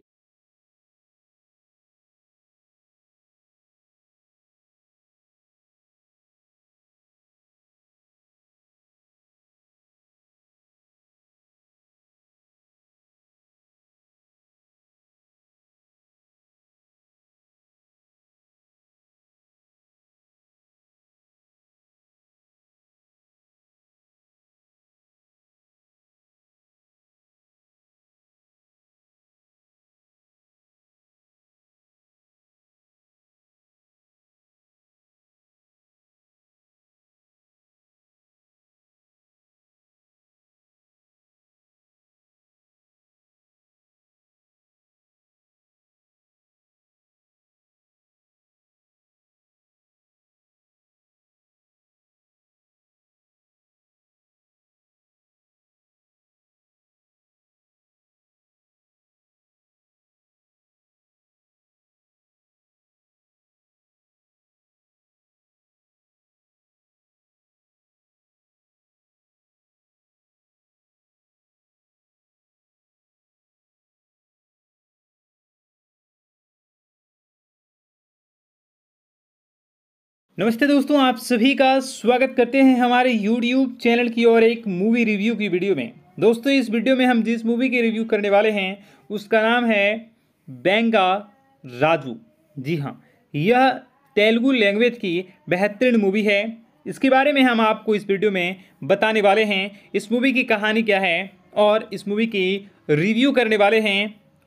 नमस्ते दोस्तों आप सभी का स्वागत करते हैं हमारे यूट्यूब चैनल की और एक मूवी रिव्यू की वीडियो में दोस्तों इस वीडियो में हम जिस मूवी की रिव्यू करने वाले हैं उसका नाम है बैंगा राजू जी हाँ यह तेलुगु लैंग्वेज की बेहतरीन मूवी है इसके बारे में हम आपको इस वीडियो में बताने वाले हैं इस मूवी की कहानी क्या है और इस मूवी की रिव्यू करने वाले हैं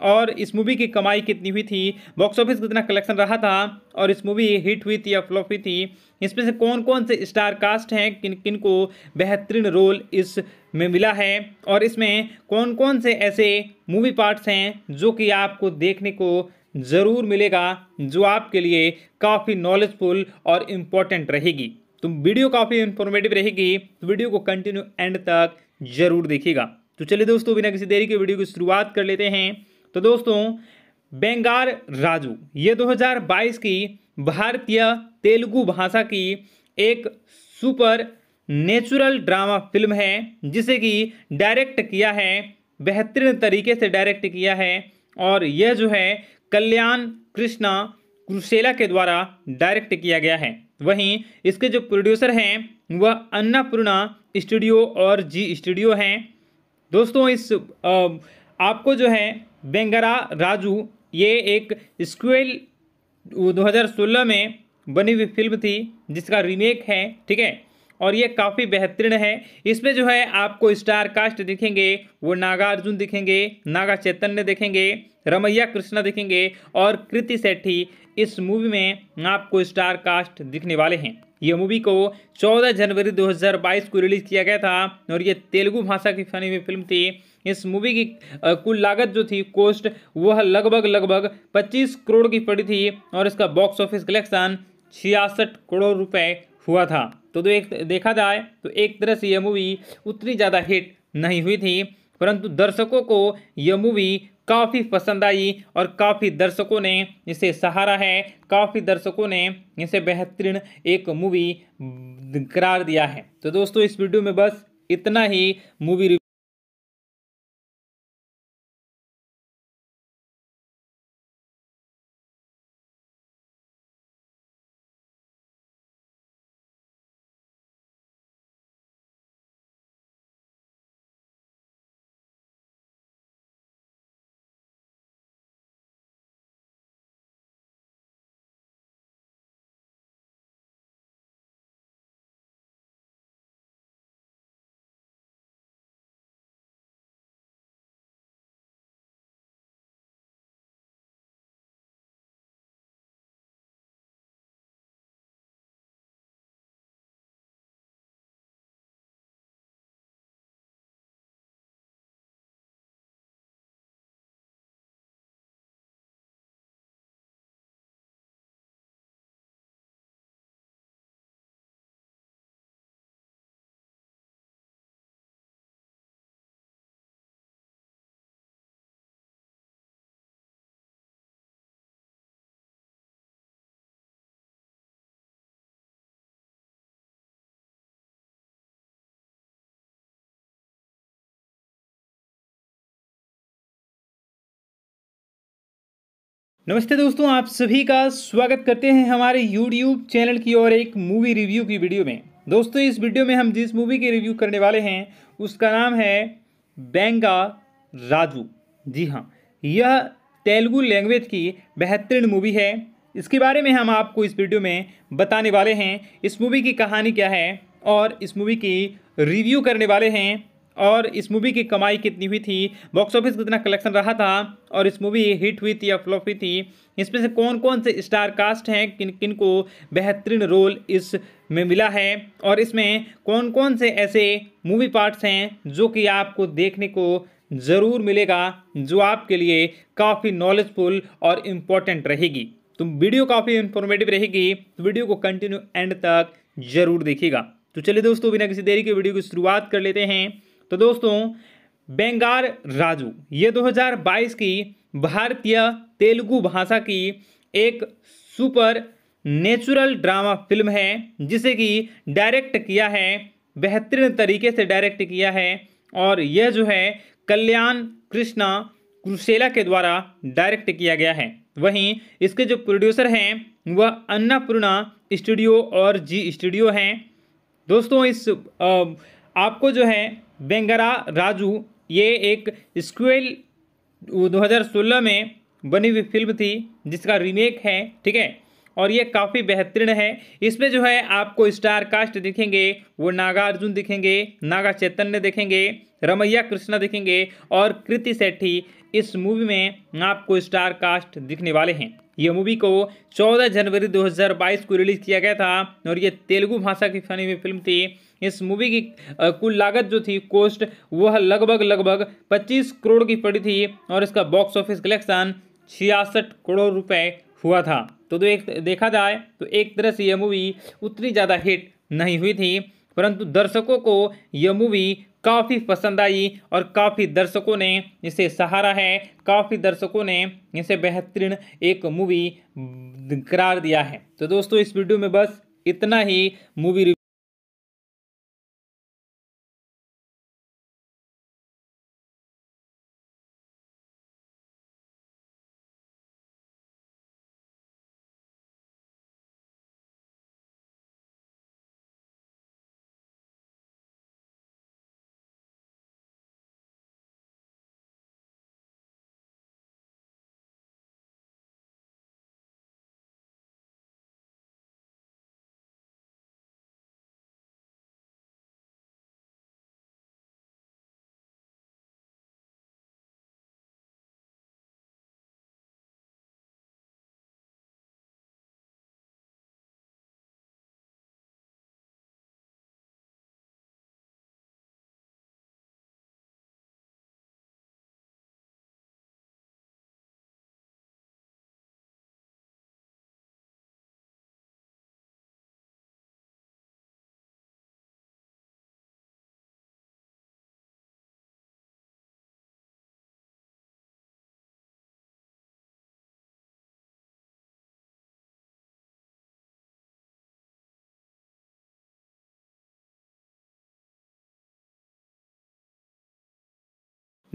और इस मूवी की कमाई कितनी हुई थी बॉक्स ऑफिस कितना कलेक्शन रहा था और इस मूवी हिट हुई थी या फ्लॉप हुई थी इसमें से कौन कौन से स्टार कास्ट हैं किन किन को बेहतरीन रोल इस में मिला है और इसमें कौन कौन से ऐसे मूवी पार्ट्स हैं जो कि आपको देखने को ज़रूर मिलेगा जो आपके लिए काफ़ी नॉलेजफुल और इम्पॉर्टेंट रहेगी तो वीडियो काफ़ी इन्फॉर्मेटिव रहेगी तो वीडियो को कंटिन्यू एंड तक जरूर देखिएगा तो चलिए दोस्तों बिना किसी देरी के वीडियो की शुरुआत कर लेते हैं तो दोस्तों बेंगार राजू ये 2022 की भारतीय तेलुगु भाषा की एक सुपर नेचुरल ड्रामा फिल्म है जिसे कि डायरेक्ट किया है बेहतरीन तरीके से डायरेक्ट किया है और यह जो है कल्याण कृष्णा क्रुशेला के द्वारा डायरेक्ट किया गया है वहीं इसके जो प्रोड्यूसर हैं वह अन्नापूर्णा स्टूडियो और जी स्टूडियो हैं दोस्तों इस आपको जो है बेंगरा राजू ये एक स्क्वेल 2016 में बनी हुई फिल्म थी जिसका रीमेक है ठीक है और ये काफ़ी बेहतरीन है इसमें जो है आपको स्टार कास्ट दिखेंगे वो नागार्जुन दिखेंगे नागा चैतन्य दिखेंगे रमैया कृष्णा दिखेंगे और कृति सेठी इस मूवी में आपको स्टार कास्ट दिखने वाले हैं ये मूवी को 14 जनवरी 2022 को रिलीज़ किया गया था और ये तेलुगु भाषा की फनी हुई फिल्म थी इस मूवी की कुल लागत जो थी कोस्ट वह लगभग लगभग पच्चीस करोड़ की पड़ी थी और इसका बॉक्स ऑफिस कलेक्शन छियासठ करोड़ रुपए हुआ था तो देख देखा जाए तो एक तरह से यह मूवी उतनी ज़्यादा हिट नहीं हुई थी परंतु दर्शकों को यह मूवी काफ़ी पसंद आई और काफ़ी दर्शकों ने इसे सहारा है काफ़ी दर्शकों ने इसे बेहतरीन एक मूवी करार दिया है तो दोस्तों इस वीडियो में बस इतना ही मूवी नमस्ते दोस्तों आप सभी का स्वागत करते हैं हमारे YouTube चैनल की और एक मूवी रिव्यू की वीडियो में दोस्तों इस वीडियो में हम जिस मूवी की रिव्यू करने वाले हैं उसका नाम है बैंगा राजू जी हाँ यह तेलुगु लैंग्वेज की बेहतरीन मूवी है इसके बारे में हम आपको इस वीडियो में बताने वाले हैं इस मूवी की कहानी क्या है और इस मूवी की रिव्यू करने वाले हैं और इस मूवी की कमाई कितनी हुई थी बॉक्स ऑफिस कितना कलेक्शन रहा था और इस मूवी हिट हुई थी या फ्लॉप हुई थी इसमें से कौन कौन से स्टार कास्ट हैं किन किन को बेहतरीन रोल इस में मिला है और इसमें कौन कौन से ऐसे मूवी पार्ट्स हैं जो कि आपको देखने को ज़रूर मिलेगा जो आपके लिए काफ़ी नॉलेजफुल और इम्पॉर्टेंट रहेगी तो वीडियो काफ़ी इन्फॉर्मेटिव रहेगी तो वीडियो को कंटिन्यू एंड तक ज़रूर देखिएगा तो चलिए दोस्तों बिना किसी देरी के वीडियो की शुरुआत कर लेते हैं तो दोस्तों बेंगार राजू ये 2022 की भारतीय तेलुगु भाषा की एक सुपर नेचुरल ड्रामा फिल्म है जिसे कि डायरेक्ट किया है बेहतरीन तरीके से डायरेक्ट किया है और यह जो है कल्याण कृष्णा कुशेला के द्वारा डायरेक्ट किया गया है वहीं इसके जो प्रोड्यूसर हैं वह अन्नापूर्णा स्टूडियो और जी स्टूडियो हैं दोस्तों इस आपको जो है बेंगरा राजू ये एक स्क्वेल 2016 में बनी हुई फिल्म थी जिसका रीमेक है ठीक है और ये काफ़ी बेहतरीन है इसमें जो है आपको स्टार कास्ट दिखेंगे वो नागार्जुन दिखेंगे नागा चैतन्य दिखेंगे रमैया कृष्णा दिखेंगे और कृति सेठी इस मूवी में आपको स्टार कास्ट दिखने वाले हैं ये मूवी को 14 जनवरी 2022 को रिलीज़ किया गया था और ये तेलुगु भाषा की फनी हुई फिल्म थी इस मूवी की कुल लागत जो थी कोस्ट वह लगभग लगभग पच्चीस करोड़ की पड़ी थी और इसका बॉक्स ऑफिस कलेक्शन छियासठ करोड़ रुपए हुआ था तो, तो एक देखा जाए तो एक तरह से यह मूवी उतनी ज़्यादा हिट नहीं हुई थी परंतु दर्शकों को यह मूवी काफ़ी पसंद आई और काफ़ी दर्शकों ने इसे सहारा है काफ़ी दर्शकों ने इसे बेहतरीन एक मूवी करार दिया है तो दोस्तों इस वीडियो में बस इतना ही मूवी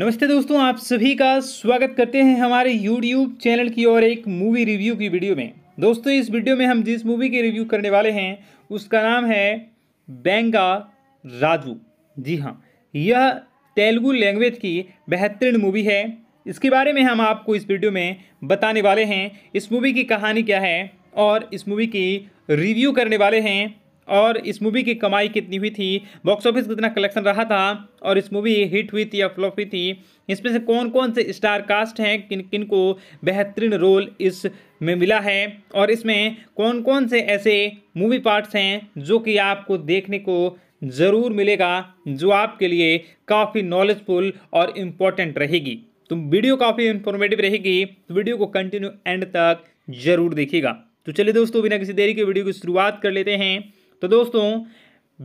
नमस्ते दोस्तों आप सभी का स्वागत करते हैं हमारे YouTube चैनल की और एक मूवी रिव्यू की वीडियो में दोस्तों इस वीडियो में हम जिस मूवी की रिव्यू करने वाले हैं उसका नाम है बैंगा राजू जी हाँ यह तेलुगु लैंग्वेज की बेहतरीन मूवी है इसके बारे में हम आपको इस वीडियो में बताने वाले हैं इस मूवी की कहानी क्या है और इस मूवी की रिव्यू करने वाले हैं और इस मूवी की कमाई कितनी हुई थी बॉक्स ऑफिस कितना कलेक्शन रहा था और इस मूवी हिट हुई थी या फ्लॉप हुई थी इसमें से कौन कौन से स्टार कास्ट हैं किन किन को बेहतरीन रोल इस में मिला है और इसमें कौन कौन से ऐसे मूवी पार्ट्स हैं जो कि आपको देखने को ज़रूर मिलेगा जो आपके लिए काफ़ी नॉलेजफुल और इम्पॉर्टेंट रहेगी तो वीडियो काफ़ी इन्फॉर्मेटिव रहेगी तो वीडियो को कंटिन्यू एंड तक ज़रूर देखिएगा तो चलिए दोस्तों बिना किसी देरी के वीडियो की शुरुआत कर लेते हैं तो दोस्तों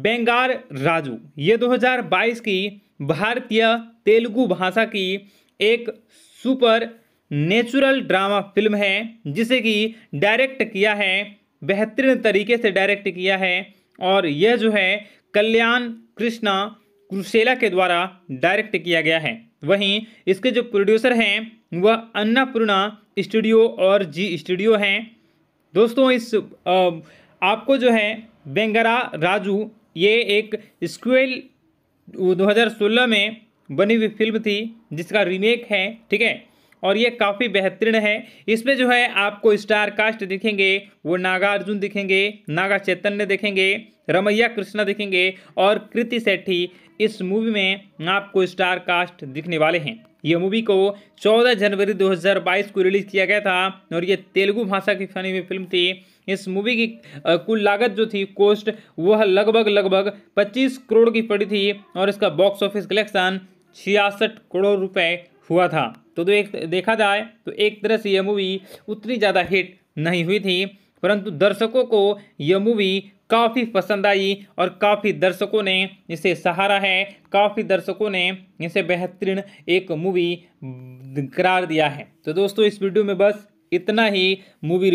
बेंगार राजू ये 2022 की भारतीय तेलुगु भाषा की एक सुपर नेचुरल ड्रामा फिल्म है जिसे कि डायरेक्ट किया है बेहतरीन तरीके से डायरेक्ट किया है और यह जो है कल्याण कृष्णा क्रुशेला के द्वारा डायरेक्ट किया गया है वहीं इसके जो प्रोड्यूसर हैं वह अन्नापूर्णा स्टूडियो और जी स्टूडियो हैं दोस्तों इस आपको जो है बेंगरा राजू ये एक स्क्वेल 2016 में बनी हुई फिल्म थी जिसका रीमेक है ठीक है और ये काफ़ी बेहतरीन है इसमें जो है आपको स्टार कास्ट दिखेंगे वो नागार्जुन दिखेंगे नागा चैतन्य दिखेंगे रमैया कृष्णा दिखेंगे और कृति सेठी इस मूवी में आपको स्टार कास्ट दिखने वाले हैं यह मूवी को 14 जनवरी 2022 को रिलीज़ किया गया था और ये तेलुगु भाषा की फनी हुई फिल्म थी इस मूवी की कुल लागत जो थी कोस्ट वह लगभग लगभग 25 करोड़ की पड़ी थी और इसका बॉक्स ऑफिस कलेक्शन छियासठ करोड़ रुपए हुआ था तो एक देखा जाए तो एक तरह से यह मूवी उतनी ज़्यादा हिट नहीं हुई थी परंतु दर्शकों को यह मूवी काफ़ी पसंद आई और काफ़ी दर्शकों ने इसे सहारा है काफ़ी दर्शकों ने इसे बेहतरीन एक मूवी करार दिया है तो दोस्तों इस वीडियो में बस इतना ही मूवी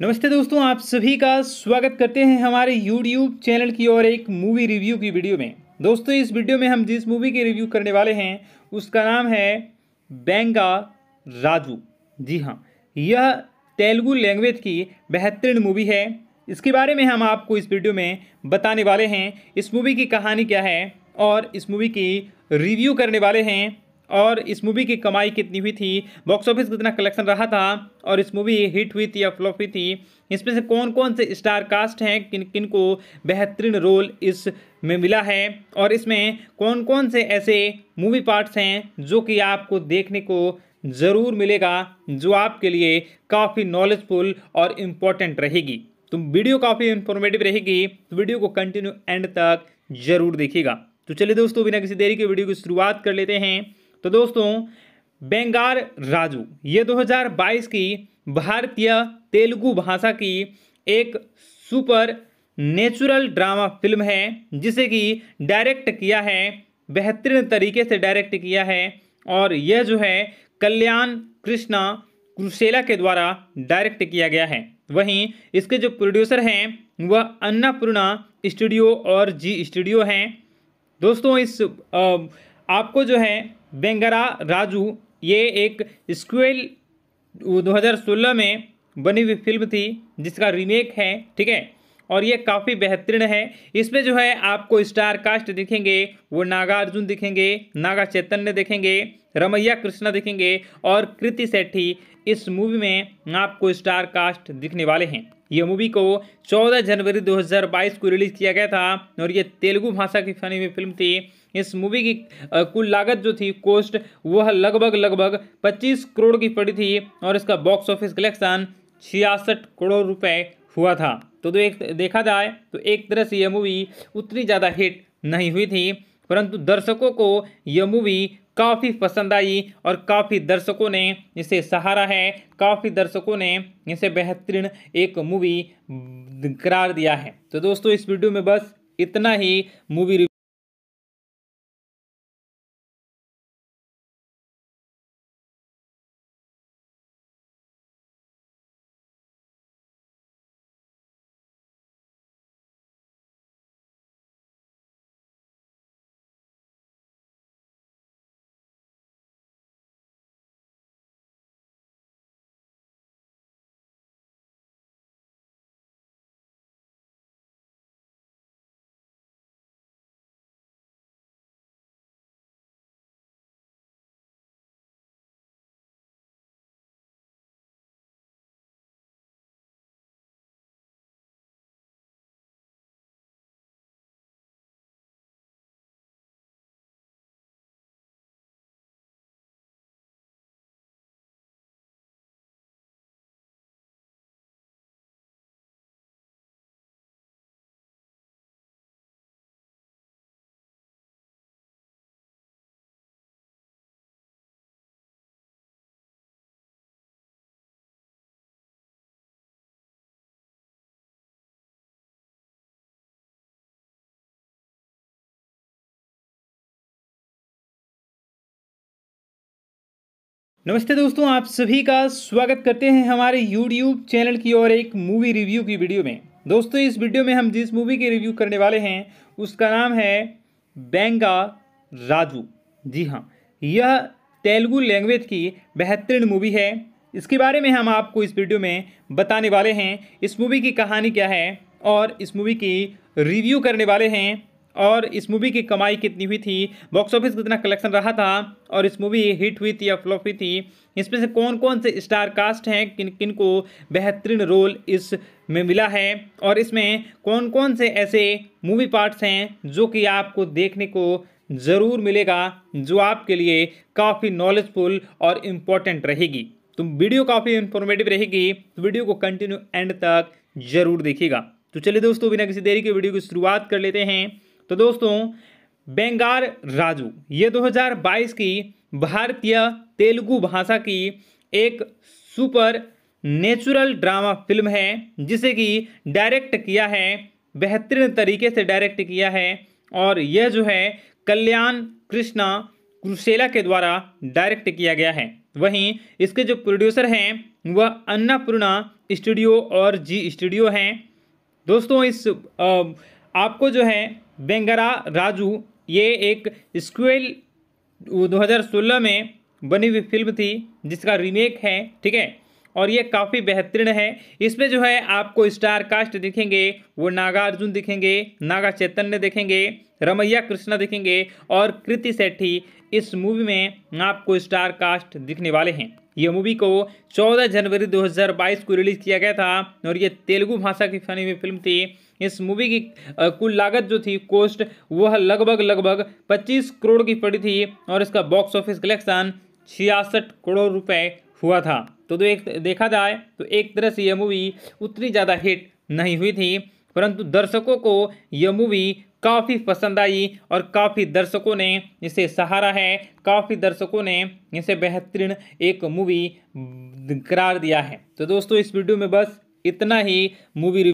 नमस्ते दोस्तों आप सभी का स्वागत करते हैं हमारे YouTube चैनल की और एक मूवी रिव्यू की वीडियो में दोस्तों इस वीडियो में हम जिस मूवी की रिव्यू करने वाले हैं उसका नाम है बैंगा राजू जी हाँ यह तेलुगु लैंग्वेज की बेहतरीन मूवी है इसके बारे में हम आपको इस वीडियो में बताने वाले हैं इस मूवी की कहानी क्या है और इस मूवी की रिव्यू करने वाले हैं और इस मूवी की कमाई कितनी हुई थी बॉक्स ऑफिस कितना कलेक्शन रहा था और इस मूवी हिट हुई थी या फ्लॉप हुई थी इसमें से कौन कौन से स्टार कास्ट हैं किन किन को बेहतरीन रोल इस में मिला है और इसमें कौन कौन से ऐसे मूवी पार्ट्स हैं जो कि आपको देखने को ज़रूर मिलेगा जो आपके लिए काफ़ी नॉलेजफुल और इम्पॉर्टेंट रहेगी तो वीडियो काफ़ी इन्फॉर्मेटिव रहेगी तो वीडियो को कंटिन्यू एंड तक ज़रूर देखिएगा तो चलिए दोस्तों बिना किसी देरी के वीडियो की शुरुआत कर लेते हैं तो दोस्तों बेंगार राजू ये 2022 की भारतीय तेलुगु भाषा की एक सुपर नेचुरल ड्रामा फिल्म है जिसे कि डायरेक्ट किया है बेहतरीन तरीके से डायरेक्ट किया है और यह जो है कल्याण कृष्णा क्रुशेला के द्वारा डायरेक्ट किया गया है वहीं इसके जो प्रोड्यूसर हैं वह अन्नापूर्णा स्टूडियो और जी स्टूडियो हैं दोस्तों इस आपको जो है बेंगरा राजू ये एक स्क्वेल 2016 में बनी हुई फिल्म थी जिसका रीमेक है ठीक है और ये काफ़ी बेहतरीन है इसमें जो है आपको स्टार कास्ट दिखेंगे वो नागार्जुन दिखेंगे नागा चैतन्य दिखेंगे रमैया कृष्णा दिखेंगे और कृति सेठी इस मूवी में आपको स्टार कास्ट दिखने वाले हैं ये मूवी को 14 जनवरी 2022 को रिलीज़ किया गया था और ये तेलुगु भाषा की फनी हुई फिल्म थी इस मूवी की कुल लागत जो थी कोस्ट वह लगभग लगभग पच्चीस करोड़ की पड़ी थी और इसका बॉक्स ऑफिस कलेक्शन छियासठ करोड़ रुपए हुआ था तो, तो एक देखा जाए तो एक तरह से यह मूवी उतनी ज़्यादा हिट नहीं हुई थी परंतु दर्शकों को यह मूवी काफ़ी पसंद आई और काफ़ी दर्शकों ने इसे सहारा है काफ़ी दर्शकों ने इसे बेहतरीन एक मूवी करार दिया है तो दोस्तों इस वीडियो में बस इतना ही मूवी नमस्ते दोस्तों आप सभी का स्वागत करते हैं हमारे YouTube चैनल की और एक मूवी रिव्यू की वीडियो में दोस्तों इस वीडियो में हम जिस मूवी की रिव्यू करने वाले हैं उसका नाम है बैंगा राजू जी हाँ यह तेलुगु लैंग्वेज की बेहतरीन मूवी है इसके बारे में हम आपको इस वीडियो में बताने वाले हैं इस मूवी की कहानी क्या है और इस मूवी की रिव्यू करने वाले हैं और इस मूवी की कमाई कितनी हुई थी बॉक्स ऑफिस कितना कलेक्शन रहा था और इस मूवी हिट हुई थी या फ्लॉप हुई थी इसमें से कौन कौन से स्टार कास्ट हैं किन किन को बेहतरीन रोल इस में मिला है और इसमें कौन कौन से ऐसे मूवी पार्ट्स हैं जो कि आपको देखने को ज़रूर मिलेगा जो आपके लिए काफ़ी नॉलेजफुल और इम्पॉर्टेंट रहेगी तो वीडियो काफ़ी इन्फॉर्मेटिव रहेगी तो वीडियो को कंटिन्यू एंड तक ज़रूर देखिएगा तो चलिए दोस्तों बिना किसी देरी के वीडियो की शुरुआत कर लेते हैं तो दोस्तों बेंगार राजू ये 2022 की भारतीय तेलुगु भाषा की एक सुपर नेचुरल ड्रामा फिल्म है जिसे कि डायरेक्ट किया है बेहतरीन तरीके से डायरेक्ट किया है और यह जो है कल्याण कृष्णा क्रुशेला के द्वारा डायरेक्ट किया गया है वहीं इसके जो प्रोड्यूसर हैं वह अन्नापूर्णा स्टूडियो और जी स्टूडियो हैं दोस्तों इस आपको जो है बेंगरा राजू ये एक स्क्वेल 2016 में बनी हुई फिल्म थी जिसका रीमेक है ठीक है और ये काफ़ी बेहतरीन है इसमें जो है आपको स्टार कास्ट दिखेंगे वो नागार्जुन दिखेंगे नागा चैतन्य दिखेंगे रमैया कृष्णा दिखेंगे और कृति सेठी इस मूवी में आपको स्टार कास्ट दिखने वाले हैं ये मूवी को 14 जनवरी 2022 को रिलीज़ किया गया था और ये तेलुगु भाषा की फनी हुई फिल्म थी इस मूवी की कुल लागत जो थी कोस्ट वह लगभग लगभग पच्चीस करोड़ की पड़ी थी और इसका बॉक्स ऑफिस कलेक्शन छियासठ करोड़ रुपए हुआ था तो, तो एक देखा जाए तो एक तरह से यह मूवी उतनी ज़्यादा हिट नहीं हुई थी परंतु दर्शकों को यह मूवी काफ़ी पसंद आई और काफ़ी दर्शकों ने इसे सहारा है काफ़ी दर्शकों ने इसे बेहतरीन एक मूवी करार दिया है तो दोस्तों इस वीडियो में बस इतना ही मूवी